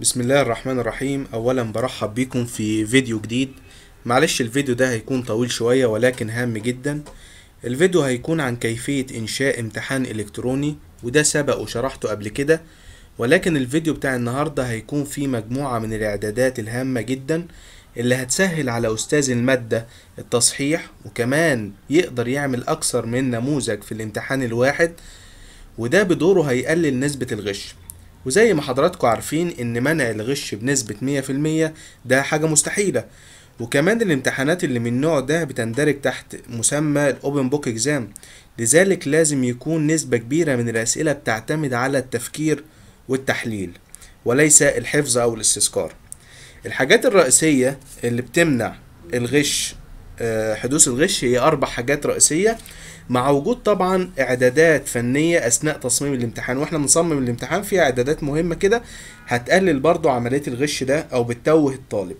بسم الله الرحمن الرحيم اولا برحب بيكم في فيديو جديد معلش الفيديو ده هيكون طويل شوية ولكن هام جدا الفيديو هيكون عن كيفية انشاء امتحان الكتروني وده سبق وشرحته قبل كده ولكن الفيديو بتاع النهاردة هيكون فيه مجموعة من الاعدادات الهامة جدا اللي هتسهل على أستاذ المادة التصحيح وكمان يقدر يعمل أكثر من نموذج في الامتحان الواحد وده بدوره هيقلل نسبة الغش وزي ما حضراتكم عارفين ان منع الغش بنسبة 100% ده حاجة مستحيلة وكمان الامتحانات اللي من النوع ده بتندرج تحت مسمى الاوبن بوك اكزام لذلك لازم يكون نسبة كبيرة من الاسئلة بتعتمد على التفكير والتحليل وليس الحفظ او الاستذكار الحاجات الرئيسية اللي بتمنع الغش آه، حدوث الغش هي اربع حاجات رئيسية مع وجود طبعا اعدادات فنيه اثناء تصميم الامتحان واحنا بنصمم الامتحان فيها اعدادات مهمه كده هتقلل برضو عمليه الغش ده او بتوه الطالب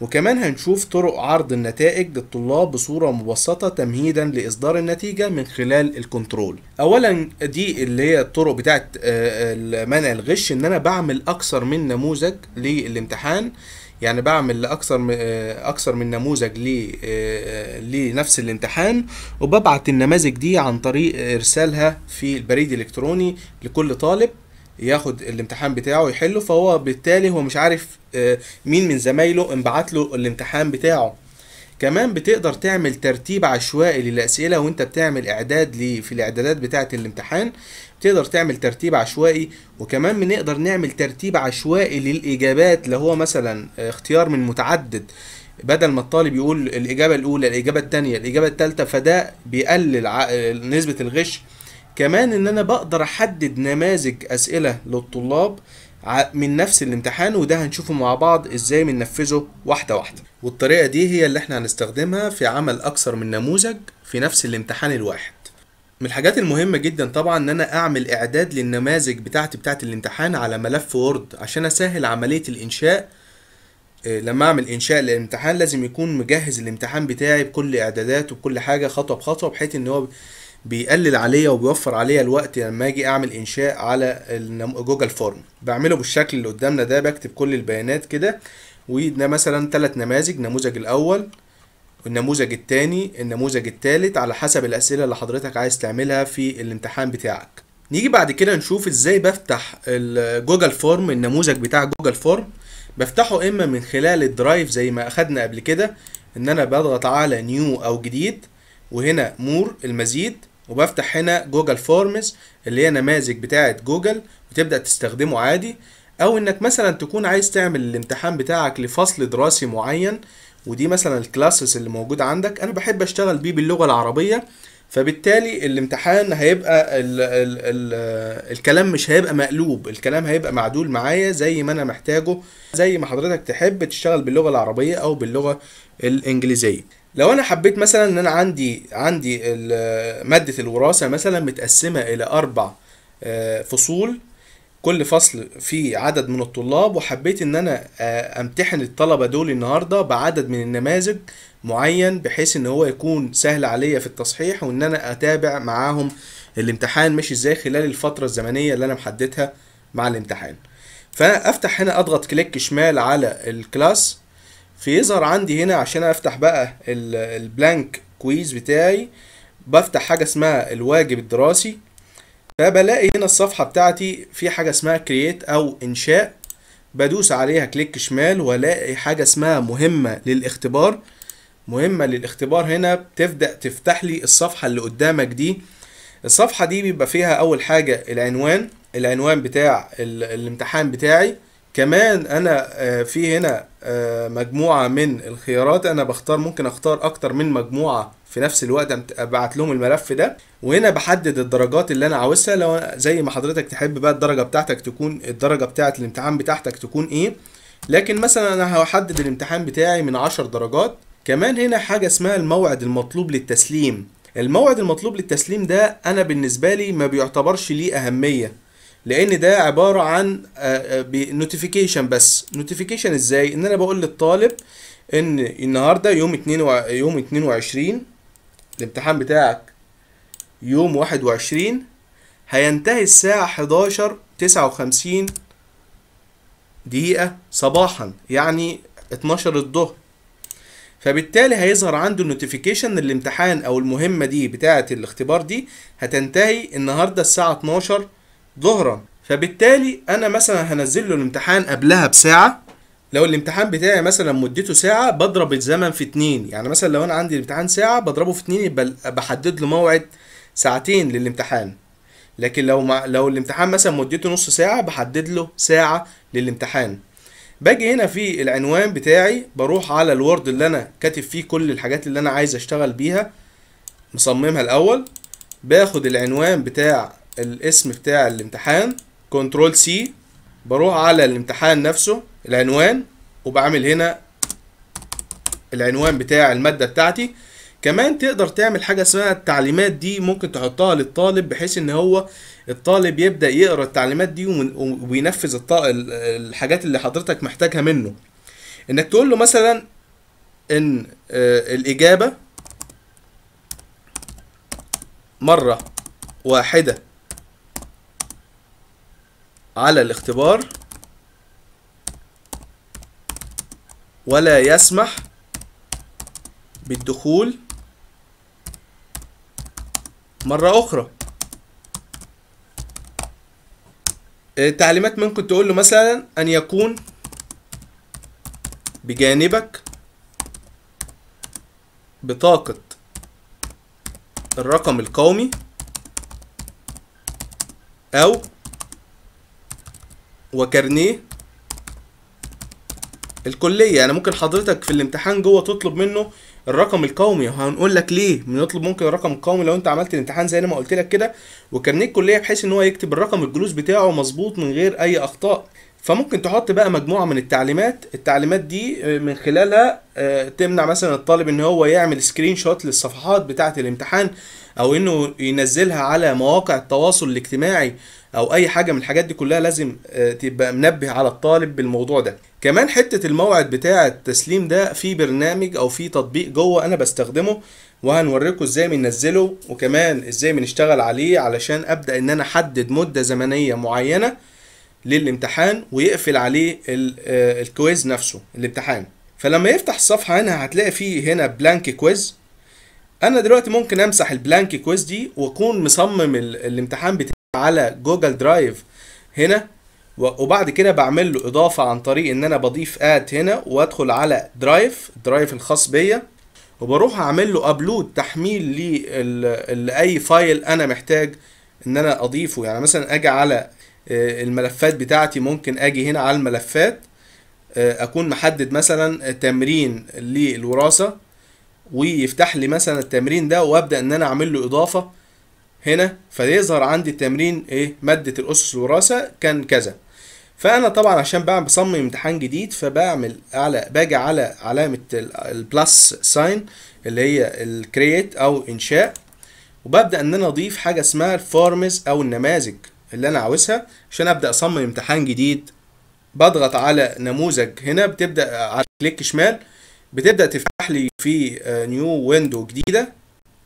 وكمان هنشوف طرق عرض النتائج للطلاب بصورة مبسطة تمهيدا لإصدار النتيجة من خلال الكنترول أولا دي اللي هي الطرق بتاعت آه، آه، منع الغش إن أنا بعمل أكثر من نموذج للامتحان يعني بعمل لاكثر آه، اكثر من نموذج لنفس آه، آه، الامتحان وببعت النماذج دي عن طريق ارسالها في البريد الالكتروني لكل طالب ياخد الامتحان بتاعه يحله فهو بالتالي هو مش عارف مين من زمايله انبعت له الامتحان بتاعه كمان بتقدر تعمل ترتيب عشوائي للأسئلة وانت بتعمل إعداد في الإعدادات بتاعة الامتحان بتقدر تعمل ترتيب عشوائي وكمان بنقدر نعمل ترتيب عشوائي للإجابات اللي هو مثلا اختيار من متعدد بدل ما الطالب يقول الإجابة الأولى الإجابة التانية الإجابة التالتة فده بيقلل نسبة الغش كمان إن أنا بقدر أحدد نماذج أسئلة للطلاب من نفس الامتحان وده هنشوفه مع بعض إزاي بننفذه واحدة واحدة والطريقة دي هي اللي احنا هنستخدمها في عمل أكثر من نموذج في نفس الامتحان الواحد من الحاجات المهمة جدا طبعا ان انا اعمل اعداد للنماذج بتاعتي بتاعة الامتحان على ملف وورد عشان اسهل عملية الانشاء آه، لما اعمل انشاء للامتحان لازم يكون مجهز الامتحان بتاعي بكل اعداداته وكل حاجة خطوة بخطوة بحيث ان هو بيقلل عليا وبيوفر عليا الوقت لما اجي اعمل انشاء على جوجل فورم بعمله بالشكل اللي قدامنا ده بكتب كل البيانات كده وده مثلا ثلاث نماذج النموذج الاول والنموذج الثاني النموذج الثالث على حسب الاسئله اللي حضرتك عايز تعملها في الامتحان بتاعك نيجي بعد كده نشوف ازاي بفتح جوجل فورم النموذج بتاع جوجل فورم بفتحه اما من خلال الدرايف زي ما اخدنا قبل كده ان انا بضغط على نيو او جديد وهنا مور المزيد وبفتح هنا جوجل فورمز اللي هي نماذج بتاعه جوجل وتبدا تستخدمه عادي او انك مثلا تكون عايز تعمل الامتحان بتاعك لفصل دراسي معين ودي مثلا الكلاسز اللي موجودة عندك انا بحب اشتغل بيه باللغة العربية فبالتالي الامتحان هيبقى الـ الـ الـ الكلام مش هيبقى مقلوب الكلام هيبقى معدول معايا زي ما انا محتاجه زي ما حضرتك تحب تشتغل باللغة العربية او باللغة الانجليزية لو انا حبيت مثلا ان انا عندي عندي مادة الوراثة مثلا متقسمة الى اربع آه، فصول كل فصل فيه عدد من الطلاب وحبيت ان انا آه، امتحن الطلبه دول النهارده بعدد من النماذج معين بحيث ان هو يكون سهل عليا في التصحيح وان انا اتابع معاهم الامتحان ماشي ازاي خلال الفتره الزمنيه اللي انا محددها مع الامتحان فافتح هنا اضغط كليك شمال على الكلاس فيظهر عندي هنا عشان افتح بقى البلانك كويز بتاعي بفتح حاجه اسمها الواجب الدراسي فبلاقي هنا الصفحة بتاعتي في حاجة اسمها كرييت او انشاء بدوس عليها كليك شمال والاقي حاجة اسمها مهمة للاختبار مهمة للاختبار هنا بتبدأ تفتح لي الصفحة اللي قدامك دي الصفحة دي بيبقى فيها أول حاجة العنوان العنوان بتاع الامتحان بتاعي كمان أنا آه، في هنا آه، مجموعة من الخيارات أنا بختار ممكن أختار أكتر من مجموعة في نفس الوقت ابعت لهم الملف ده وهنا بحدد الدرجات اللي انا عاوزها لو زي ما حضرتك تحب بقى الدرجه بتاعتك تكون الدرجه بتاعه الامتحان بتاعتك تكون ايه لكن مثلا انا هحدد الامتحان بتاعي من 10 درجات كمان هنا حاجه اسمها الموعد المطلوب للتسليم الموعد المطلوب للتسليم ده انا بالنسبه لي ما بيعتبرش ليه اهميه لان ده عباره عن نوتيفيكيشن آه، آه، بس نوتيفيكيشن ازاي ان انا بقول للطالب ان النهارده يوم 2 يوم 22 الامتحان بتاعك يوم واحد وعشرين هينتهي الساعة حداشر تسعة وخمسين دقيقة صباحا يعني اتناشر الظهر فبالتالي هيظهر عنده نوتيفيكيشن الامتحان او المهمة دي بتاعة الاختبار دي هتنتهي النهاردة الساعة اتناشر ظهرا فبالتالي انا مثلا هنزل له الامتحان قبلها بساعة لو الامتحان بتاعي مثلا مدته ساعة بضرب الزمن في اتنين يعني مثلا لو انا عندي الامتحان ساعة بضربه في اتنين يبقى بحدد له موعد ساعتين للامتحان لكن لو مع لو الامتحان مثلا مدته نص ساعة بحدد له ساعة للامتحان باجي هنا في العنوان بتاعي بروح على الوورد اللي انا كاتب فيه كل الحاجات اللي انا عايز اشتغل بيها مصممها الاول باخد العنوان بتاع الاسم بتاع الامتحان كنترول سي بروح على الامتحان نفسه العنوان وبعمل هنا العنوان بتاع المادة بتاعتي كمان تقدر تعمل حاجة اسمها التعليمات دي ممكن تحطها للطالب بحيث ان هو الطالب يبدأ يقرأ التعليمات دي وينفذ الحاجات اللي حضرتك محتاجها منه انك تقول له مثلا ان آه، الاجابة مرة واحدة على الاختبار ولا يسمح بالدخول مرة أخرى التعليمات آه، ممكن تقول له مثلا أن يكون بجانبك بطاقة الرقم القومي أو وكارنيه الكليه انا يعني ممكن حضرتك في الامتحان جوه تطلب منه الرقم القومي وهنقول لك ليه بنطلب ممكن الرقم القومي لو انت عملت الامتحان زي ما قلت لك كده وكارنيه الكليه بحيث ان هو يكتب الرقم الجلوس بتاعه مظبوط من غير اي اخطاء فممكن تحط بقى مجموعه من التعليمات التعليمات دي آه، من خلالها آه، تمنع مثلا الطالب ان هو يعمل سكرين شوت للصفحات بتاعه الامتحان او انه ينزلها على مواقع التواصل الاجتماعي او اي حاجه من الحاجات دي كلها لازم آه، تبقى منبه على الطالب بالموضوع ده كمان حته الموعد بتاع التسليم ده في برنامج او في تطبيق جوه انا بستخدمه وهنوريكم ازاي بننزله وكمان ازاي بنشتغل عليه علشان ابدا ان انا احدد مده زمنيه معينه للامتحان ويقفل عليه آه، الكويز نفسه الامتحان فلما يفتح الصفحه هنا هتلاقي فيه هنا بلانك كويز انا دلوقتي ممكن امسح البلانك كويز دي واكون مصمم الامتحان بتاعي على جوجل درايف هنا وبعد كده بعمل له اضافه عن طريق ان انا بضيف اد هنا وادخل على درايف الدرايف الخاص بيا وبروح اعمل له ابلود تحميل لاي فايل انا محتاج ان انا اضيفه يعني مثلا اجي على آه، الملفات بتاعتي ممكن اجي هنا على الملفات آه، اكون محدد مثلا تمرين للوراثه ويفتح لي مثلا التمرين ده وابدا ان انا اعمل له اضافه هنا فيظهر عندي التمرين ايه ماده الاسس الوراثه كان كذا فانا طبعا عشان بقى بصمم امتحان جديد فبعمل على باجي على علامه البلس ساين اللي هي الكرييت او انشاء وببدا ان انا اضيف حاجه اسمها الفورمز او النماذج اللي انا عاوزها عشان ابدا اصمم امتحان جديد بضغط على نموذج هنا بتبدا على كليك شمال بتبدا تفتح لي في نيو آه، ويندو جديده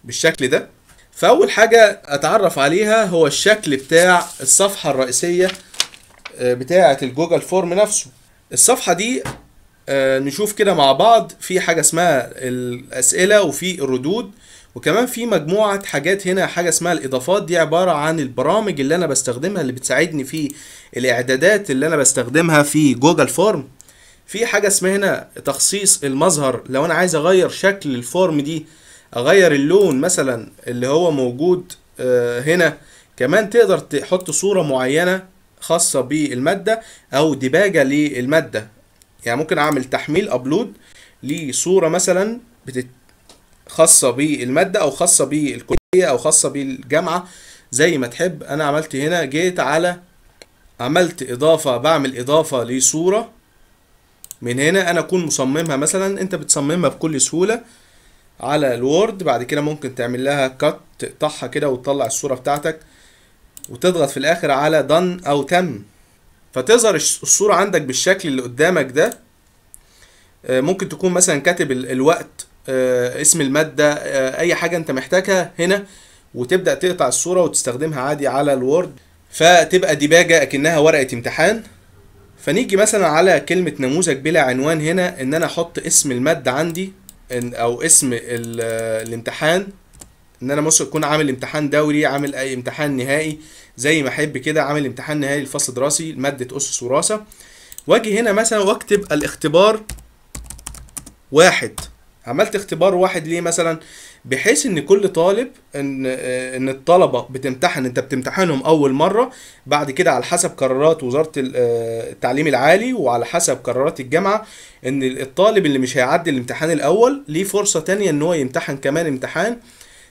بالشكل ده فاول حاجه اتعرف عليها هو الشكل بتاع الصفحه الرئيسيه آه، بتاعه الجوجل فورم نفسه الصفحه دي آه، نشوف كده مع بعض في حاجه اسمها الاسئله وفي الردود وكمان في مجموعه حاجات هنا حاجه اسمها الاضافات دي عباره عن البرامج اللي انا بستخدمها اللي بتساعدني في الاعدادات اللي انا بستخدمها في جوجل فورم في حاجه اسمها هنا تخصيص المظهر لو انا عايز اغير شكل الفورم دي اغير اللون مثلا اللي هو موجود آه، هنا كمان تقدر تحط صورة معينة خاصة بالمادة او دباجة للمادة يعني ممكن اعمل تحميل ابلود لصورة مثلا خاصة بالمادة او خاصة بالكلية او خاصة بالجامعة زي ما تحب انا عملت هنا جيت على عملت اضافة بعمل اضافة لصورة من هنا انا اكون مصممها مثلا انت بتصممها بكل سهولة على الوورد بعد كده ممكن تعمل لها كت تقطعها كده وتطلع الصورة بتاعتك وتضغط في الآخر على دن أو تم فتظهر الصورة عندك بالشكل اللي قدامك ده آه، ممكن تكون مثلا كاتب الوقت آه، اسم المادة آه، أي حاجة أنت محتاجها هنا وتبدأ تقطع الصورة وتستخدمها عادي على الوورد فتبقى ديباجة أكنها ورقة امتحان فنيجي مثلا على كلمة نموذج بلا عنوان هنا إن أنا أحط اسم المادة عندي إن او اسم الامتحان ان انا مثلا اكون عامل امتحان دوري عامل اي امتحان نهائي زي ما احب كده عامل امتحان نهائي الفصل الدراسي ماده اسس وراثه واجي هنا مثلا واكتب الاختبار واحد عملت اختبار واحد ليه مثلا بحيث ان كل طالب ان ان الطلبه بتمتحن انت بتمتحنهم اول مره بعد كده على حسب قرارات وزاره آه، التعليم العالي وعلى حسب قرارات الجامعه ان الطالب اللي مش هيعدي الامتحان الاول ليه فرصه تانية ان هو يمتحن كمان امتحان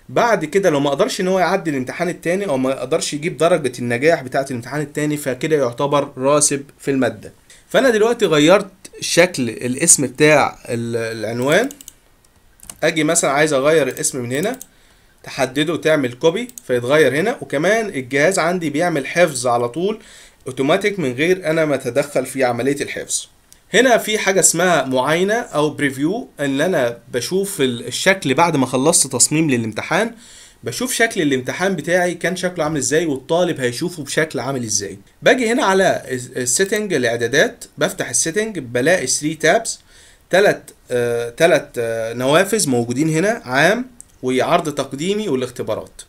بعد كده لو ما قدرش ان هو يعدي الامتحان التاني او ما قدرش يجيب درجه النجاح بتاعه الامتحان التاني فكده يعتبر راسب في الماده فانا دلوقتي غيرت شكل الاسم بتاع العنوان اجي مثلا عايز اغير الاسم من هنا تحدده تعمل كوبي فيتغير هنا وكمان الجهاز عندي بيعمل حفظ على طول اوتوماتيك من غير انا ما اتدخل في عمليه الحفظ هنا في حاجه اسمها معاينه او بريفيو ان انا بشوف الشكل بعد ما خلصت تصميم للامتحان بشوف شكل الامتحان بتاعي كان شكله عامل ازاي والطالب هيشوفه بشكل عامل ازاي باجي هنا على السيتنج الاعدادات بفتح السيتنج بلاقي 3 تابس ثلاث آه، ثلاث آه، نوافذ موجودين هنا عام وعرض تقديمي والاختبارات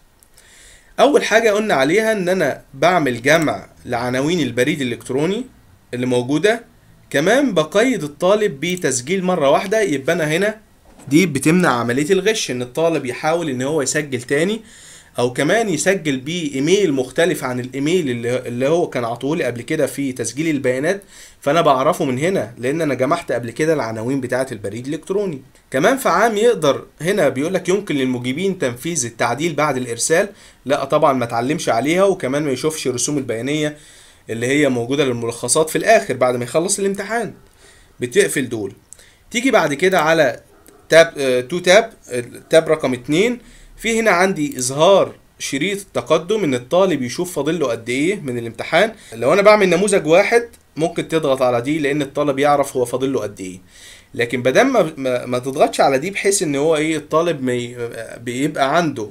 اول حاجه قلنا عليها ان انا بعمل جمع لعناوين البريد الالكتروني اللي موجوده كمان بقيد الطالب بتسجيل مره واحده يبقى انا هنا دي بتمنع عمليه الغش ان الطالب يحاول ان هو يسجل تاني او كمان يسجل بيه ايميل مختلف عن الايميل اللي هو كان عطولي قبل كده في تسجيل البيانات فانا بعرفه من هنا لان انا جمعت قبل كده العناوين بتاعه البريد الالكتروني كمان في عام يقدر هنا بيقول لك يمكن للمجيبين تنفيذ التعديل بعد الارسال لا طبعا ما اتعلمش عليها وكمان ما يشوفش الرسوم البيانيه اللي هي موجوده للملخصات في الاخر بعد ما يخلص الامتحان بتقفل دول تيجي بعد كده على تاب تو تاب تاب رقم 2 في هنا عندي إظهار شريط التقدم ان الطالب يشوف فاضل له قد ايه من الامتحان لو انا بعمل نموذج واحد ممكن تضغط على دي لان الطالب يعرف هو فاضل له قد ايه لكن بدل ما, ما, ما تضغطش على دي بحيث ان هو ايه الطالب بيبقى عنده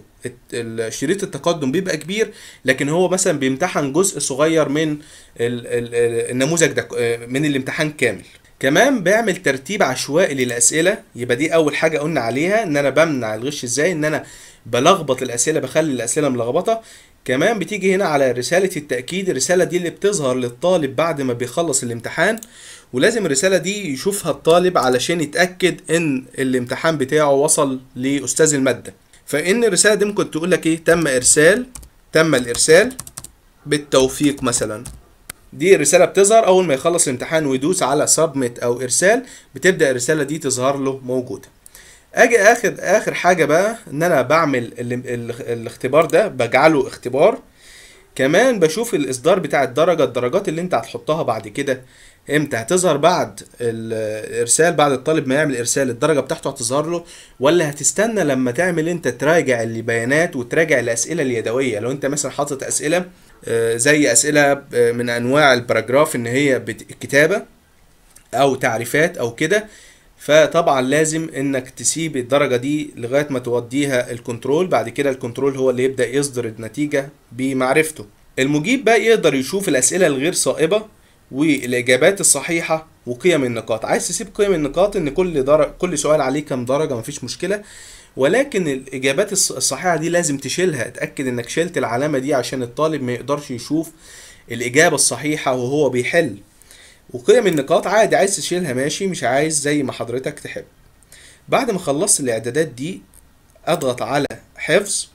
شريط التقدم بيبقى كبير لكن هو مثلا بيمتحن جزء صغير من النموذج ده من الامتحان كامل كمان بعمل ترتيب عشوائي للاسئله يبقى دي اول حاجه قلنا عليها ان انا بمنع الغش ازاي ان انا بلخبط الاسئله بخلي الاسئله ملخبطه كمان بتيجي هنا على رساله التاكيد الرساله دي اللي بتظهر للطالب بعد ما بيخلص الامتحان ولازم الرساله دي يشوفها الطالب علشان يتاكد ان الامتحان بتاعه وصل لاستاذ الماده فان الرساله دي ممكن تقول لك ايه تم ارسال تم الارسال بالتوفيق مثلا دي الرساله بتظهر اول ما يخلص الامتحان ويدوس على سبميت او ارسال بتبدا الرساله دي تظهر له موجوده اجي اخر اخر حاجه بقى ان انا بعمل الاختبار ده بجعله اختبار كمان بشوف الاصدار بتاع الدرجه الدرجات اللي انت هتحطها بعد كده امتى هتظهر بعد الارسال بعد الطالب ما يعمل ارسال الدرجه بتاعته هتظهر له ولا هتستنى لما تعمل انت تراجع البيانات وتراجع الاسئله اليدويه لو انت مثلا حاطط اسئله آه، زي اسئله آه، من انواع الباراجراف ان هي كتابه او تعريفات او كده فطبعا لازم انك تسيب الدرجه دي لغايه ما توديها الكنترول بعد كده الكنترول هو اللي يبدا يصدر النتيجه بمعرفته المجيب بقى يقدر يشوف الاسئله الغير صائبه والاجابات الصحيحه وقيم النقاط عايز تسيب قيم النقاط ان كل درجة كل سؤال عليه كام درجه مفيش مشكله ولكن الاجابات الصحيحه دي لازم تشيلها اتاكد انك شلت العلامه دي عشان الطالب ما يقدرش يشوف الاجابه الصحيحه وهو بيحل وقيم النقاط عادي عايز تشيلها ماشي مش عايز زي ما حضرتك تحب بعد ما خلصت الاعدادات دي اضغط على حفظ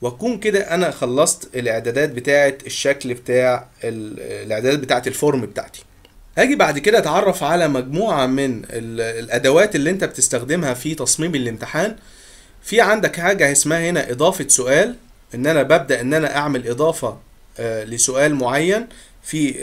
واكون كده انا خلصت الاعدادات بتاعه الشكل بتاع الاعدادات بتاعه الفورم بتاعتي هاجي بعد كده اتعرف على مجموعه من الادوات اللي انت بتستخدمها في تصميم الامتحان في عندك حاجه اسمها هنا اضافه سؤال ان انا ببدا ان انا اعمل اضافه آه، لسؤال معين في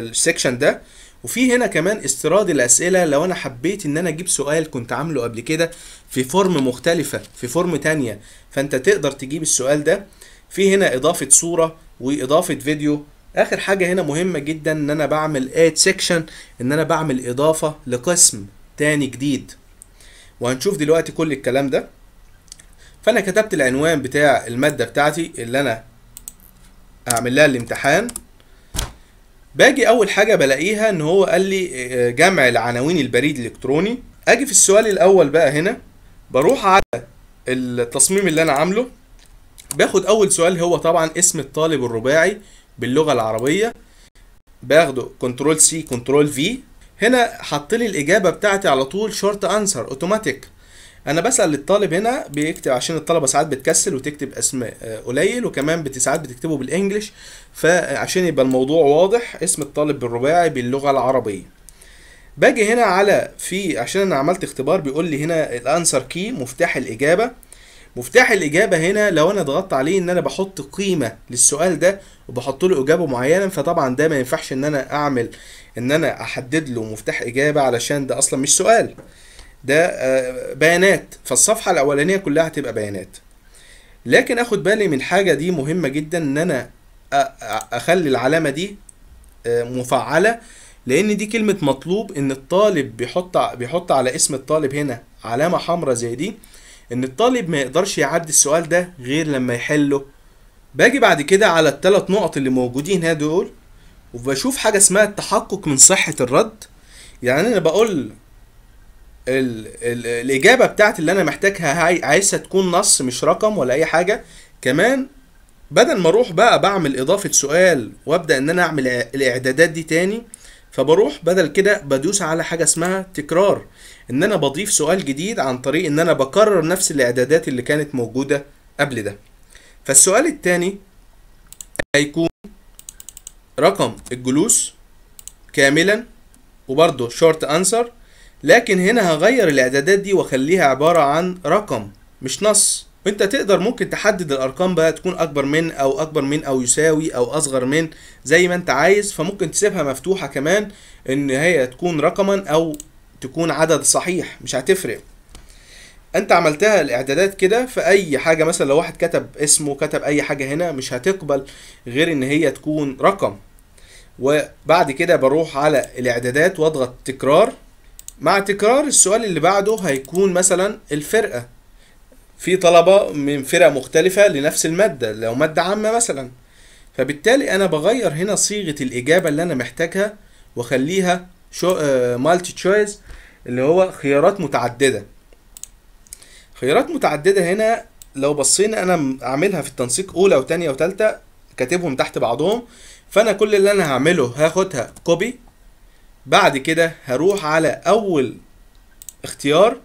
السكشن ده وفي هنا كمان استيراد الاسئله لو انا حبيت ان انا اجيب سؤال كنت عامله قبل كده في فورم مختلفه في فورم تانية فانت تقدر تجيب السؤال ده في هنا اضافه صوره واضافه فيديو اخر حاجه هنا مهمه جدا ان انا بعمل اد سيكشن ان انا بعمل اضافه لقسم تاني جديد وهنشوف دلوقتي كل الكلام ده فانا كتبت العنوان بتاع الماده بتاعتي اللي انا اعمل لها الامتحان باجي اول حاجه بلاقيها ان هو قال لي آه، جمع العناوين البريد الالكتروني اجي في السؤال الاول بقى هنا بروح على التصميم اللي انا عامله باخد اول سؤال هو طبعا اسم الطالب الرباعي باللغه العربيه باخده كنترول سي كنترول في هنا حط لي الاجابه بتاعتي على طول شورت انسر اوتوماتيك انا بسال الطالب هنا بيكتب عشان الطلبه ساعات بتكسل وتكتب اسماء قليل وكمان ساعات بتكتبه بالانجلش فعشان يبقى الموضوع واضح اسم الطالب بالرباعي باللغه العربيه باجي هنا على في عشان انا عملت اختبار بيقول لي هنا الانسر كي مفتاح الاجابه مفتاح الاجابه هنا لو انا ضغطت عليه ان انا بحط قيمه للسؤال ده وبحط له اجابه معينه فطبعا ده ما ينفعش ان انا اعمل ان انا احدد له مفتاح اجابه علشان ده اصلا مش سؤال ده آه، بيانات فالصفحه الاولانيه كلها هتبقى بيانات لكن اخد بالي من حاجه دي مهمه جدا ان انا اخلي العلامه دي آه، مفعله لان دي كلمه مطلوب ان الطالب بيحط بيحط على اسم الطالب هنا علامه حمراء زي دي ان الطالب ما يقدرش يعدي السؤال ده غير لما يحله باجي بعد كده على الثلاث نقط اللي موجودين هنا دول وبشوف حاجه اسمها التحقق من صحه الرد يعني انا بقول ال ال الاجابه بتاعت اللي انا محتاجها عايزها تكون نص مش رقم ولا اي حاجه كمان بدل ما اروح بقى بعمل اضافه سؤال وابدا ان انا اعمل الاعدادات دي تاني فبروح بدل كده بدوس على حاجه اسمها تكرار ان انا بضيف سؤال جديد عن طريق ان انا بكرر نفس الاعدادات اللي كانت موجوده قبل ده فالسؤال التاني هيكون رقم الجلوس كاملا وبرده شورت انسر لكن هنا هغير الاعدادات دي واخليها عبارة عن رقم مش نص وانت تقدر ممكن تحدد الارقام بقى تكون اكبر من او اكبر من او يساوي او اصغر من زي ما انت عايز فممكن تسيبها مفتوحة كمان ان هي تكون رقما او تكون عدد صحيح مش هتفرق انت عملتها الاعدادات كده في اي حاجه مثلا لو واحد كتب اسمه كتب اي حاجه هنا مش هتقبل غير ان هي تكون رقم وبعد كده بروح على الاعدادات واضغط تكرار مع تكرار السؤال اللي بعده هيكون مثلا الفرقة في طلبة من فرق مختلفة لنفس المادة لو مادة عامة مثلا فبالتالي أنا بغير هنا صيغة الإجابة اللي أنا محتاجها وأخليها شو مالتي آه، تشويز اللي هو خيارات متعددة خيارات متعددة هنا لو بصينا أنا أعملها في التنسيق أولى وتانية وتالتة كاتبهم تحت بعضهم فأنا كل اللي أنا هعمله هاخدها كوبي بعد كده هروح على اول اختيار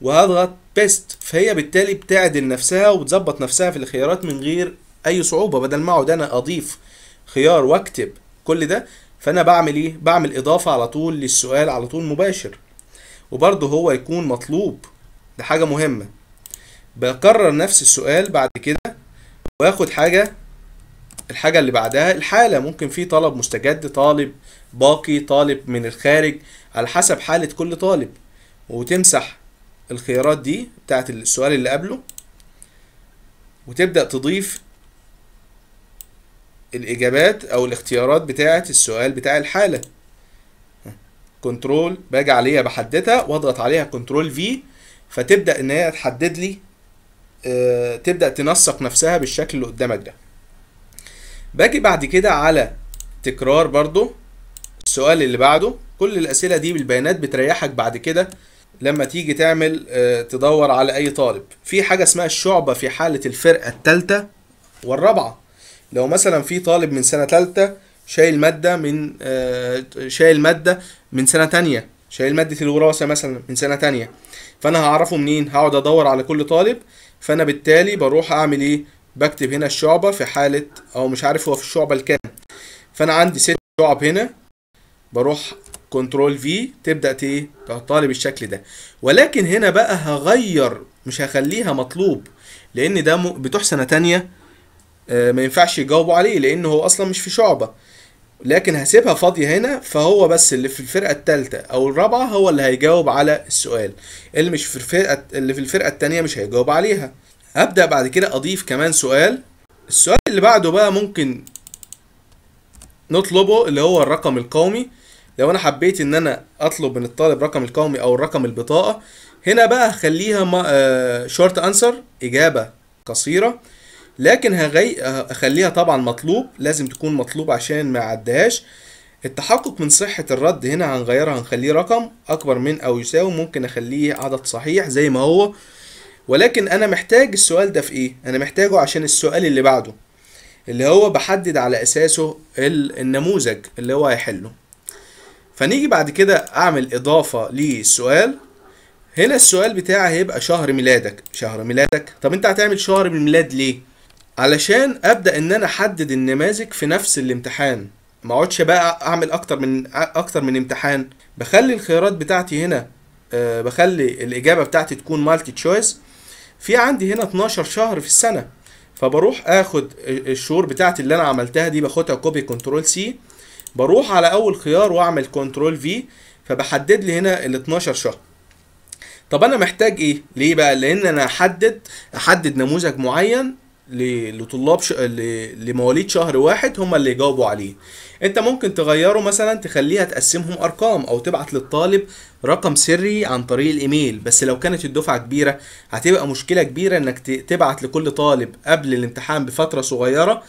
وهضغط بيست فهي بالتالي بتعدل نفسها وبتظبط نفسها في الخيارات من غير اي صعوبه بدل ما اقعد انا اضيف خيار واكتب كل ده فانا بعمل ايه بعمل اضافه على طول للسؤال على طول مباشر وبرضه هو يكون مطلوب ده حاجه مهمه بكرر نفس السؤال بعد كده واخد حاجه الحاجه اللي بعدها الحاله ممكن في طلب مستجد طالب باقي طالب من الخارج على حسب حاله كل طالب وتمسح الخيارات دي بتاعت السؤال اللي قبله وتبدا تضيف الاجابات او الاختيارات بتاعه السؤال بتاع الحاله كنترول باجي عليها بحددها واضغط عليها كنترول في فتبدا ان هي تحدد لي آه، تبدا تنسق نفسها بالشكل اللي قدامك ده باجي بعد كده على تكرار برضو السؤال اللي بعده كل الأسئلة دي بالبيانات بتريحك بعد كده لما تيجي تعمل آه، تدور على أي طالب في حاجة اسمها الشعبة في حالة الفرقة التالتة والرابعة لو مثلا في طالب من سنة تالتة شايل مادة من آه، شايل مادة من سنة تانية شايل مادة الوراثة مثلا من سنة تانية فأنا هعرفه منين هقعد أدور على كل طالب فأنا بالتالي بروح أعمل إيه بكتب هنا الشعبة في حالة أو مش عارف هو في الشعبة الكام فأنا عندي ست شعب هنا بروح كنترول في تبدأ تطالب تحطها لي بالشكل ده ولكن هنا بقى هغير مش هخليها مطلوب لأن ده بتوع سنة تانية آه، ما ينفعش يجاوبوا عليه لأن هو أصلا مش في شعبة لكن هسيبها فاضية هنا فهو بس اللي في الفرقة التالتة أو الرابعة هو اللي هيجاوب على السؤال اللي مش في الفرقة اللي في الفرقة التانية مش هيجاوب عليها هبدأ بعد كده أضيف كمان سؤال السؤال اللي بعده بقى ممكن نطلبه اللي هو الرقم القومي لو انا حبيت ان انا اطلب من الطالب رقم القومي او رقم البطاقه هنا بقى هخليها شورت انسر آه، اجابه قصيره لكن هغي... اخليها طبعا مطلوب لازم تكون مطلوب عشان ما عدهاش التحقق من صحة الرد هنا هنغيرها هنخليه رقم أكبر من أو يساوي ممكن أخليه عدد صحيح زي ما هو ولكن انا محتاج السؤال ده في ايه انا محتاجه عشان السؤال اللي بعده اللي هو بحدد على اساسه النموذج اللي هو هيحله فنيجي بعد كده اعمل اضافه للسؤال هنا السؤال بتاعي هيبقى شهر ميلادك شهر ميلادك طب انت هتعمل شهر الميلاد ليه علشان ابدا ان انا احدد النماذج في نفس الامتحان ما اقعدش بقى اعمل اكتر من اكتر من امتحان بخلي الخيارات بتاعتي هنا أه بخلي الاجابه بتاعتي تكون مالتي تشويس في عندي هنا 12 شهر في السنه فبروح اخد الشهور بتاعتي اللي انا عملتها دي باخدها كوبي كنترول سي بروح على اول خيار واعمل كنترول في فبحدد لي هنا ال 12 شهر طب انا محتاج ايه ليه بقى لان انا احدد احدد نموذج معين لطلاب ش... ل... لمواليد شهر واحد هم اللي يجاوبوا عليه انت ممكن تغيره مثلا تخليها تقسمهم ارقام او تبعت للطالب رقم سري عن طريق الايميل بس لو كانت الدفعه كبيره هتبقى مشكله كبيره انك ت... تبعت لكل طالب قبل الامتحان بفتره صغيره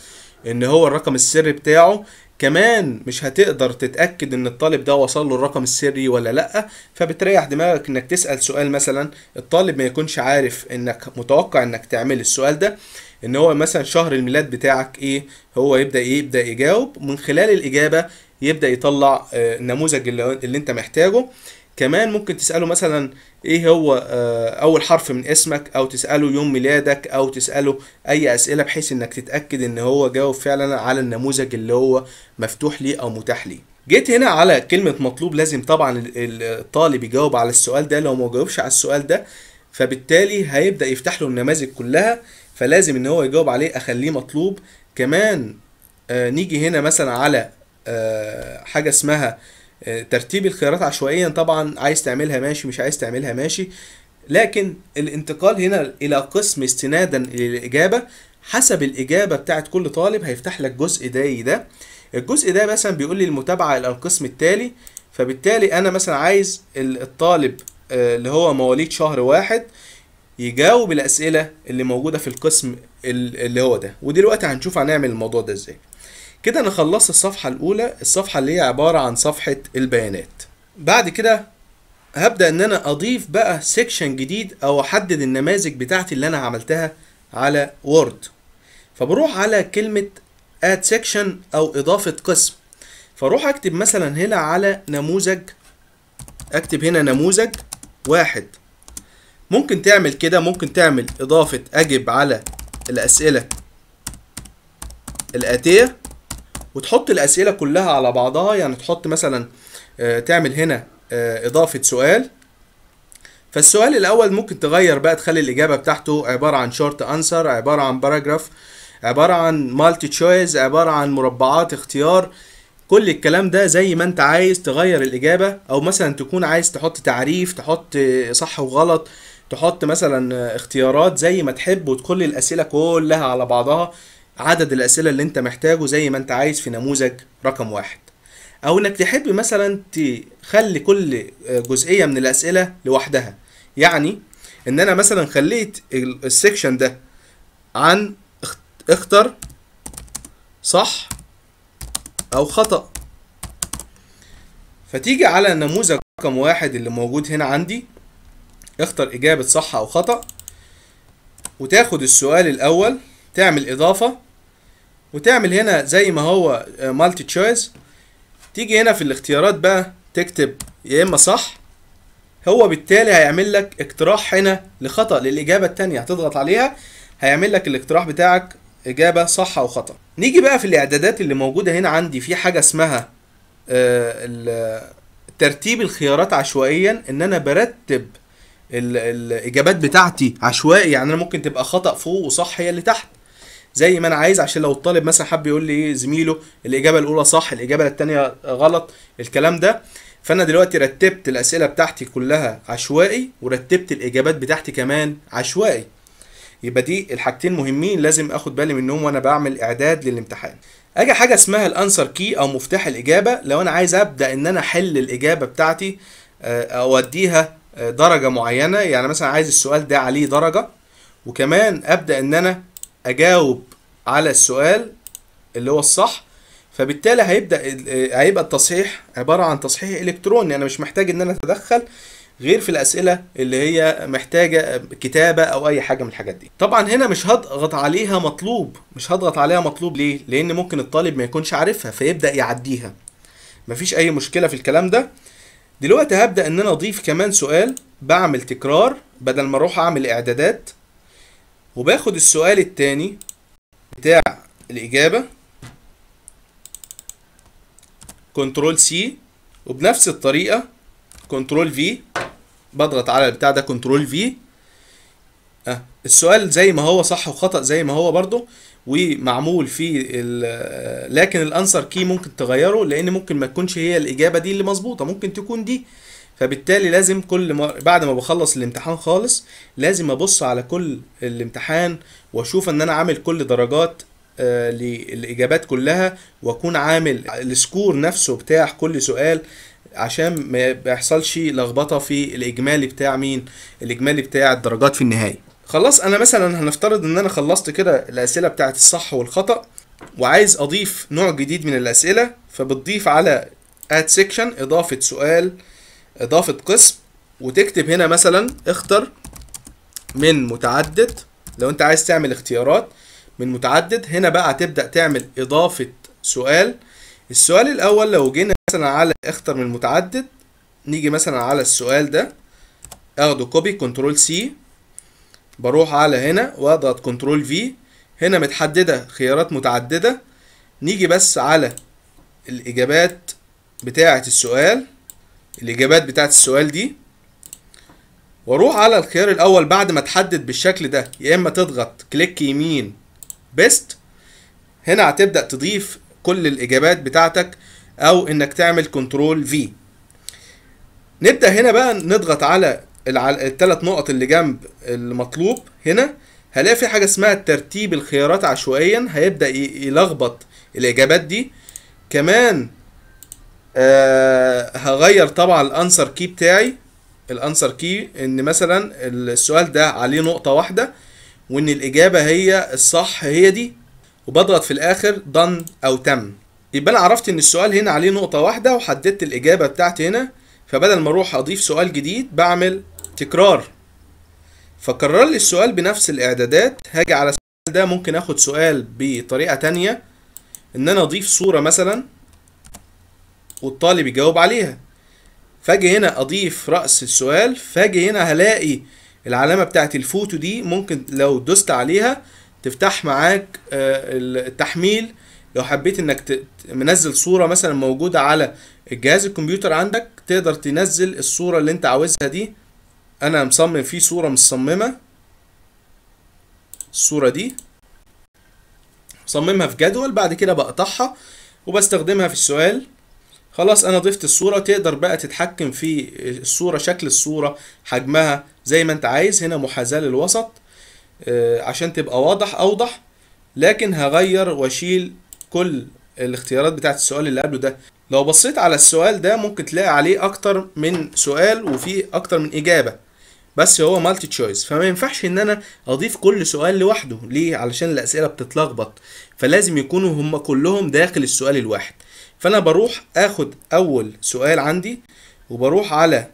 ان هو الرقم السري بتاعه كمان مش هتقدر تتاكد ان الطالب ده وصل له الرقم السري ولا لا فبتريح دماغك انك تسال سؤال مثلا الطالب ما يكونش عارف انك متوقع انك تعمل السؤال ده ان هو مثلا شهر الميلاد بتاعك ايه هو يبدا ايه يبدا يجاوب من خلال الاجابه يبدا يطلع آه، النموذج اللي انت محتاجه كمان ممكن تساله مثلا ايه هو آه، اول حرف من اسمك او تساله يوم ميلادك او تساله اي اسئله بحيث انك تتاكد ان هو جاوب فعلا على النموذج اللي هو مفتوح ليه او متاح ليه جيت هنا على كلمه مطلوب لازم طبعا الطالب يجاوب على السؤال ده لو ما جاوبش على السؤال ده فبالتالي هيبدا يفتح له النماذج كلها فلازم ان هو يجاوب عليه اخليه مطلوب كمان آه نيجي هنا مثلا على آه حاجه اسمها آه ترتيب الخيارات عشوائيا طبعا عايز تعملها ماشي مش عايز تعملها ماشي لكن الانتقال هنا الى قسم استنادا للاجابه حسب الاجابه بتاعت كل طالب هيفتح لك جزء داي ده الجزء ده مثلا بيقول لي المتابعه الى القسم التالي فبالتالي انا مثلا عايز الطالب آه، اللي هو مواليد شهر واحد يجاوب الاسئله اللي موجوده في القسم اللي هو ده ودلوقتي هنشوف هنعمل الموضوع ده ازاي كده انا خلصت الصفحه الاولى الصفحه اللي هي عباره عن صفحه البيانات بعد كده هبدا ان انا اضيف بقى سيكشن جديد او احدد النماذج بتاعتي اللي انا عملتها على وورد فبروح على كلمه اد سيكشن او اضافه قسم فاروح اكتب مثلا هنا على نموذج اكتب هنا نموذج واحد ممكن تعمل كده ممكن تعمل اضافة اجب على الاسئلة الاتية وتحط الاسئلة كلها على بعضها يعني تحط مثلا آه، تعمل هنا آه، اضافة سؤال فالسؤال الاول ممكن تغير بقى تخلي الاجابة بتاعته عبارة عن شورت انسر عبارة عن باراجراف عبارة عن مالتي تشويز عبارة عن مربعات اختيار كل الكلام ده زي ما انت عايز تغير الاجابة او مثلا تكون عايز تحط تعريف تحط صح وغلط تحط مثلا اختيارات زي ما تحب وتكل الاسئله كلها على بعضها عدد الاسئله اللي انت محتاجه زي ما انت عايز في نموذج رقم واحد او انك تحب مثلا تخلي كل جزئيه من الاسئله لوحدها يعني ان انا مثلا خليت السكشن ده عن اختر صح او خطأ فتيجي على نموذج رقم واحد اللي موجود هنا عندي اختر إجابة صح أو خطأ وتاخد السؤال الأول تعمل إضافة وتعمل هنا زي ما هو مالتي آه، تشويس تيجي هنا في الاختيارات بقى تكتب يا إما صح هو بالتالي هيعمل لك اقتراح هنا لخطأ للإجابة التانية هتضغط عليها هيعمل لك الاقتراح بتاعك إجابة صح أو خطأ نيجي بقى في الإعدادات اللي موجودة هنا عندي في حاجة اسمها آه، ترتيب الخيارات عشوائيا إن أنا برتب الاجابات بتاعتي عشوائي يعني انا ممكن تبقى خطا فوق وصح هي اللي تحت زي ما انا عايز عشان لو الطالب مثلا حب يقول لي زميله الاجابه الاولى صح الاجابه الثانيه غلط الكلام ده فانا دلوقتي رتبت الاسئله بتاعتي كلها عشوائي ورتبت الاجابات بتاعتي كمان عشوائي يبقى دي الحاجتين مهمين لازم اخد بالي منهم وانا بعمل اعداد للامتحان اجي حاجه اسمها الانسر كي او مفتاح الاجابه لو انا عايز ابدا ان انا احل الاجابه بتاعتي آه، اوديها درجة معينة يعني مثلا عايز السؤال ده عليه درجة وكمان أبدأ إن أنا أجاوب على السؤال اللي هو الصح فبالتالي هيبدأ هيبقى التصحيح عبارة عن تصحيح إلكتروني أنا مش محتاج إن أنا أتدخل غير في الأسئلة اللي هي محتاجة كتابة أو أي حاجة من الحاجات دي طبعا هنا مش هضغط عليها مطلوب مش هضغط عليها مطلوب ليه؟ لأن ممكن الطالب ما يكونش عارفها فيبدأ يعديها مفيش أي مشكلة في الكلام ده دلوقتي هبدأ ان انا اضيف كمان سؤال بعمل تكرار بدل ما اروح اعمل اعدادات وباخد السؤال التاني بتاع الاجابة كنترول سي وبنفس الطريقة كنترول في بضغط على البتاع ده كنترول في آه، السؤال زي ما هو صح وخطأ زي ما هو برضه ومعمول في لكن الانسر كي ممكن تغيره لان ممكن ما تكونش هي الاجابه دي اللي مظبوطه ممكن تكون دي فبالتالي لازم كل ما بعد ما بخلص الامتحان خالص لازم ابص على كل الامتحان واشوف ان انا عامل كل درجات آه، للاجابات كلها واكون عامل السكور نفسه بتاع كل سؤال عشان ما يحصلش لخبطه في الاجمالي بتاع مين الاجمالي بتاع الدرجات في النهايه خلاص انا مثلا هنفترض ان انا خلصت كده الاسئله بتاعه الصح والخطا وعايز اضيف نوع جديد من الاسئله فبتضيف على اد سيكشن اضافه سؤال اضافه قسم وتكتب هنا مثلا اختر من متعدد لو انت عايز تعمل اختيارات من متعدد هنا بقى هتبدا تعمل اضافه سؤال السؤال الاول لو جينا مثلا على اختر من متعدد نيجي مثلا على السؤال ده اخده كوبي كنترول سي بروح على هنا واضغط كنترول في هنا متحدده خيارات متعدده نيجي بس على الاجابات بتاعه السؤال الاجابات بتاعه السؤال دي واروح على الخيار الاول بعد ما تحدد بالشكل ده يا اما تضغط كليك يمين بيست هنا هتبدا تضيف كل الاجابات بتاعتك او انك تعمل كنترول في نبدا هنا بقى نضغط على الثلاث نقط اللي جنب المطلوب هنا هلاقي في حاجه اسمها ترتيب الخيارات عشوائيا هيبدا يلخبط الاجابات دي كمان آه هغير طبعا الانسر كي بتاعي الانسر كي ان مثلا السؤال ده عليه نقطه واحده وان الاجابه هي الصح هي دي وبضغط في الاخر دن او تم يبقى انا عرفت ان السؤال هنا عليه نقطه واحده وحددت الاجابه بتاعتي هنا فبدل ما اروح اضيف سؤال جديد بعمل تكرار فكرر لي السؤال بنفس الاعدادات هاجي على السؤال ده ممكن اخد سؤال بطريقه تانية ان انا اضيف صوره مثلا والطالب يجاوب عليها فاجي هنا اضيف راس السؤال فاجي هنا هلاقي العلامه بتاعت الفوتو دي ممكن لو دوست عليها تفتح معاك آه، التحميل لو حبيت انك منزل صوره مثلا موجوده على الجهاز الكمبيوتر عندك تقدر تنزل الصوره اللي انت عاوزها دي انا مصمم فيه صورة مصممة الصورة دي مصممها في جدول بعد كده بقطعها وبستخدمها في السؤال خلاص انا ضفت الصورة تقدر بقى تتحكم في الصورة شكل الصورة حجمها زي ما انت عايز هنا محاذاة للوسط آه، عشان تبقى واضح اوضح لكن هغير واشيل كل الاختيارات بتاعت السؤال اللي قبله ده لو بصيت على السؤال ده ممكن تلاقي عليه اكتر من سؤال وفيه اكتر من اجابه بس هو مالتي تشويس فما ينفعش ان انا اضيف كل سؤال لوحده ليه علشان الاسئله بتتلخبط فلازم يكونوا هم كلهم داخل السؤال الواحد فانا بروح اخد اول سؤال عندي وبروح على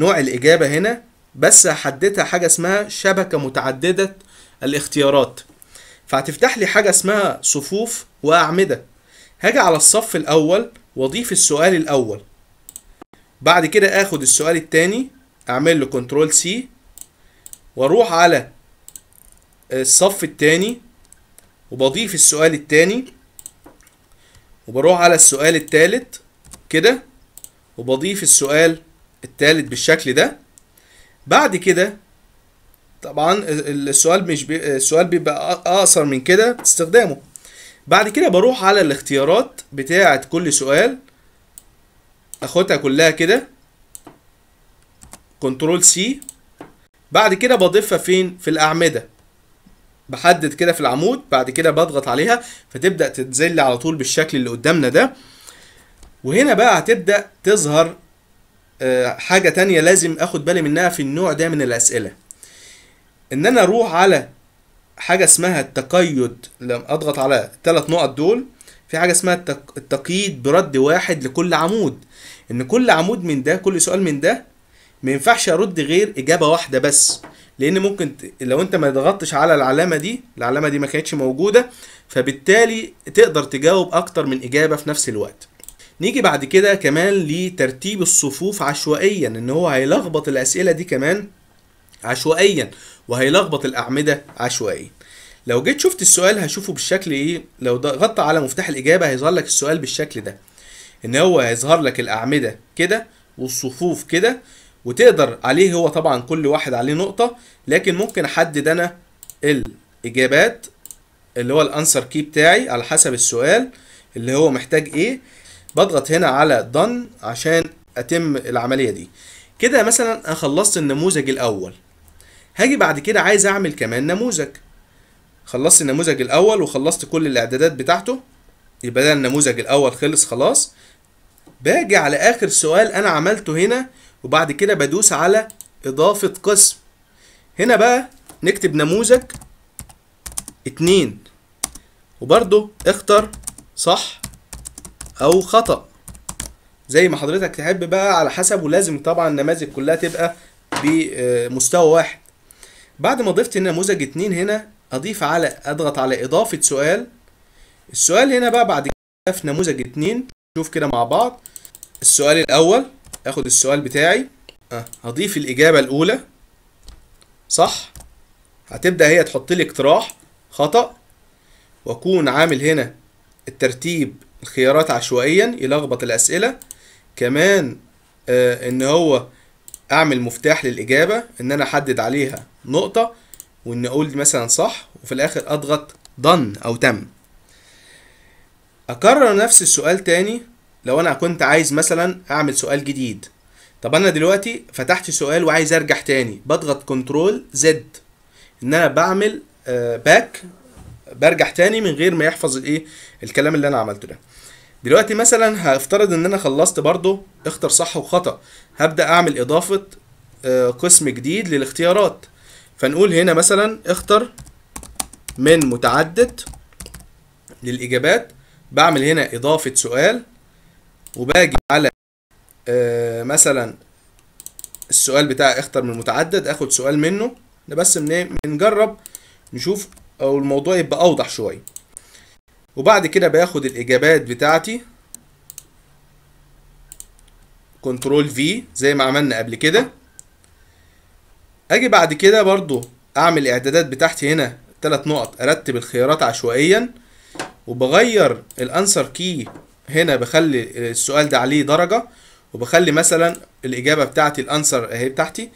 نوع الاجابه هنا بس حددتها حاجه اسمها شبكه متعدده الاختيارات فهتفتح لي حاجه اسمها صفوف واعمده هاجي على الصف الاول واضيف السؤال الاول بعد كده اخد السؤال الثاني اعمل له كنترول سي واروح على آه، الصف التاني وبضيف السؤال التاني وبروح على السؤال التالت كده وبضيف السؤال التالت بالشكل ده بعد كده طبعا السؤال مش بي... السؤال بيبقى اقصر من كده استخدامه بعد كده بروح على الاختيارات بتاعه كل سؤال اخدها كلها كده كنترول سي بعد كده بضيفها فين في الاعمده بحدد كده في العمود بعد كده بضغط عليها فتبدا تتزل على طول بالشكل اللي قدامنا ده وهنا بقى هتبدا تظهر آه، حاجه تانية لازم اخد بالي منها في النوع ده من الاسئله ان انا اروح على حاجه اسمها التقيد لما اضغط على الثلاث نقط دول في حاجه اسمها التقييد برد واحد لكل عمود ان كل عمود من ده كل سؤال من ده ما ينفعش ارد غير اجابه واحده بس لان ممكن لو انت ما ضغطتش على العلامه دي العلامه دي ما كانتش موجوده فبالتالي تقدر تجاوب اكتر من اجابه في نفس الوقت نيجي بعد كده كمان لترتيب الصفوف عشوائيا ان هو هيلخبط الاسئله دي كمان عشوائيا وهيلخبط الاعمده عشوائيا لو جيت شفت السؤال هشوفه بالشكل ايه لو ضغطت على مفتاح الاجابه هيظهر لك السؤال بالشكل ده ان هو هيظهر لك الاعمده كده والصفوف كده وتقدر عليه هو طبعا كل واحد عليه نقطة لكن ممكن احدد انا الاجابات اللي هو الانسر كي بتاعي على حسب السؤال اللي هو محتاج ايه بضغط هنا على دن عشان اتم العملية دي كده مثلا انا خلصت النموذج الاول هاجي بعد كده عايز اعمل كمان نموذج خلصت النموذج الاول وخلصت كل الاعدادات بتاعته يبقى ده النموذج الاول خلص خلاص باجي على اخر سؤال انا عملته هنا وبعد كده بدوس على اضافه قسم هنا بقى نكتب نموذج اتنين وبرضو اختر صح او خطأ زي ما حضرتك تحب بقى على حسب ولازم طبعا النماذج كلها تبقى بمستوى واحد بعد ما ضفت النموذج اتنين هنا اضيف على اضغط على اضافة سؤال السؤال هنا بقى بعد كده في نموذج اتنين شوف كده مع بعض السؤال الاول اخد السؤال بتاعي آه، هضيف الاجابه الاولى صح هتبدا هي تحط لي اقتراح خطا واكون عامل هنا الترتيب الخيارات عشوائيا يلخبط الاسئله كمان آه ان هو اعمل مفتاح للاجابه ان انا احدد عليها نقطه وان اقول مثلا صح وفي الاخر اضغط ضن او تم اكرر نفس السؤال تاني لو انا كنت عايز مثلا اعمل سؤال جديد طب انا دلوقتي فتحت سؤال وعايز ارجع تاني بضغط كنترول زد ان انا بعمل باك آه، برجع تاني من غير ما يحفظ الايه الكلام اللي انا عملته ده دلوقتي مثلا هفترض ان انا خلصت برضو اختر صح وخطأ هبدأ اعمل اضافة آه، قسم جديد للاختيارات فنقول هنا مثلا اختر من متعدد للاجابات بعمل هنا اضافة سؤال وباجي على آه، مثلا السؤال بتاع اختر من متعدد اخد سؤال منه ده بس بنجرب إيه؟ نشوف او الموضوع يبقى اوضح شويه وبعد كده باخد الاجابات بتاعتي كنترول في زي ما عملنا قبل كده اجي بعد كده برضو اعمل الاعدادات بتاعتي هنا ثلاث نقط ارتب الخيارات عشوائيا وبغير الانسر كي هنا بخلي السؤال ده عليه درجة وبخلي مثلا الإجابة بتاعتي الأنسر أهي بتاعتي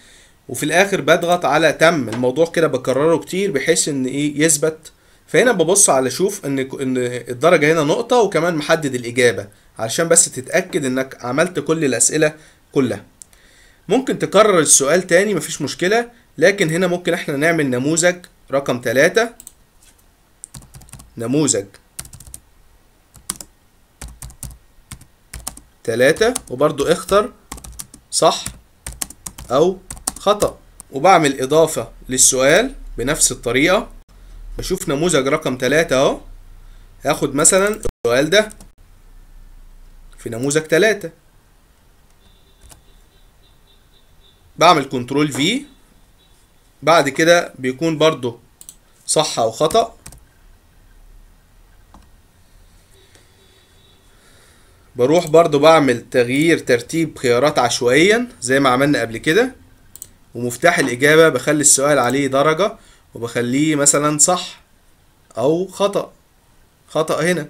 وفي الآخر بضغط على تم الموضوع كده بكرره كتير بحيث إن إيه يثبت فهنا ببص على شوف إن إن الدرجة هنا نقطة وكمان محدد الإجابة علشان بس تتأكد إنك عملت كل الأسئلة كلها ممكن تكرر السؤال تاني مفيش مشكلة لكن هنا ممكن احنا نعمل نموذج رقم تلاتة نموذج تلاتة وبرضو اختر صح أو خطأ وبعمل إضافة للسؤال بنفس الطريقة بشوف نموذج رقم تلاتة أهو هاخد مثلا السؤال ده في نموذج تلاتة بعمل كنترول في بعد كده بيكون برضو صح أو خطأ بروح برضو بعمل تغيير ترتيب خيارات عشوائيا زي ما عملنا قبل كده ومفتاح الإجابة بخلي السؤال عليه درجة وبخليه مثلا صح أو خطأ خطأ هنا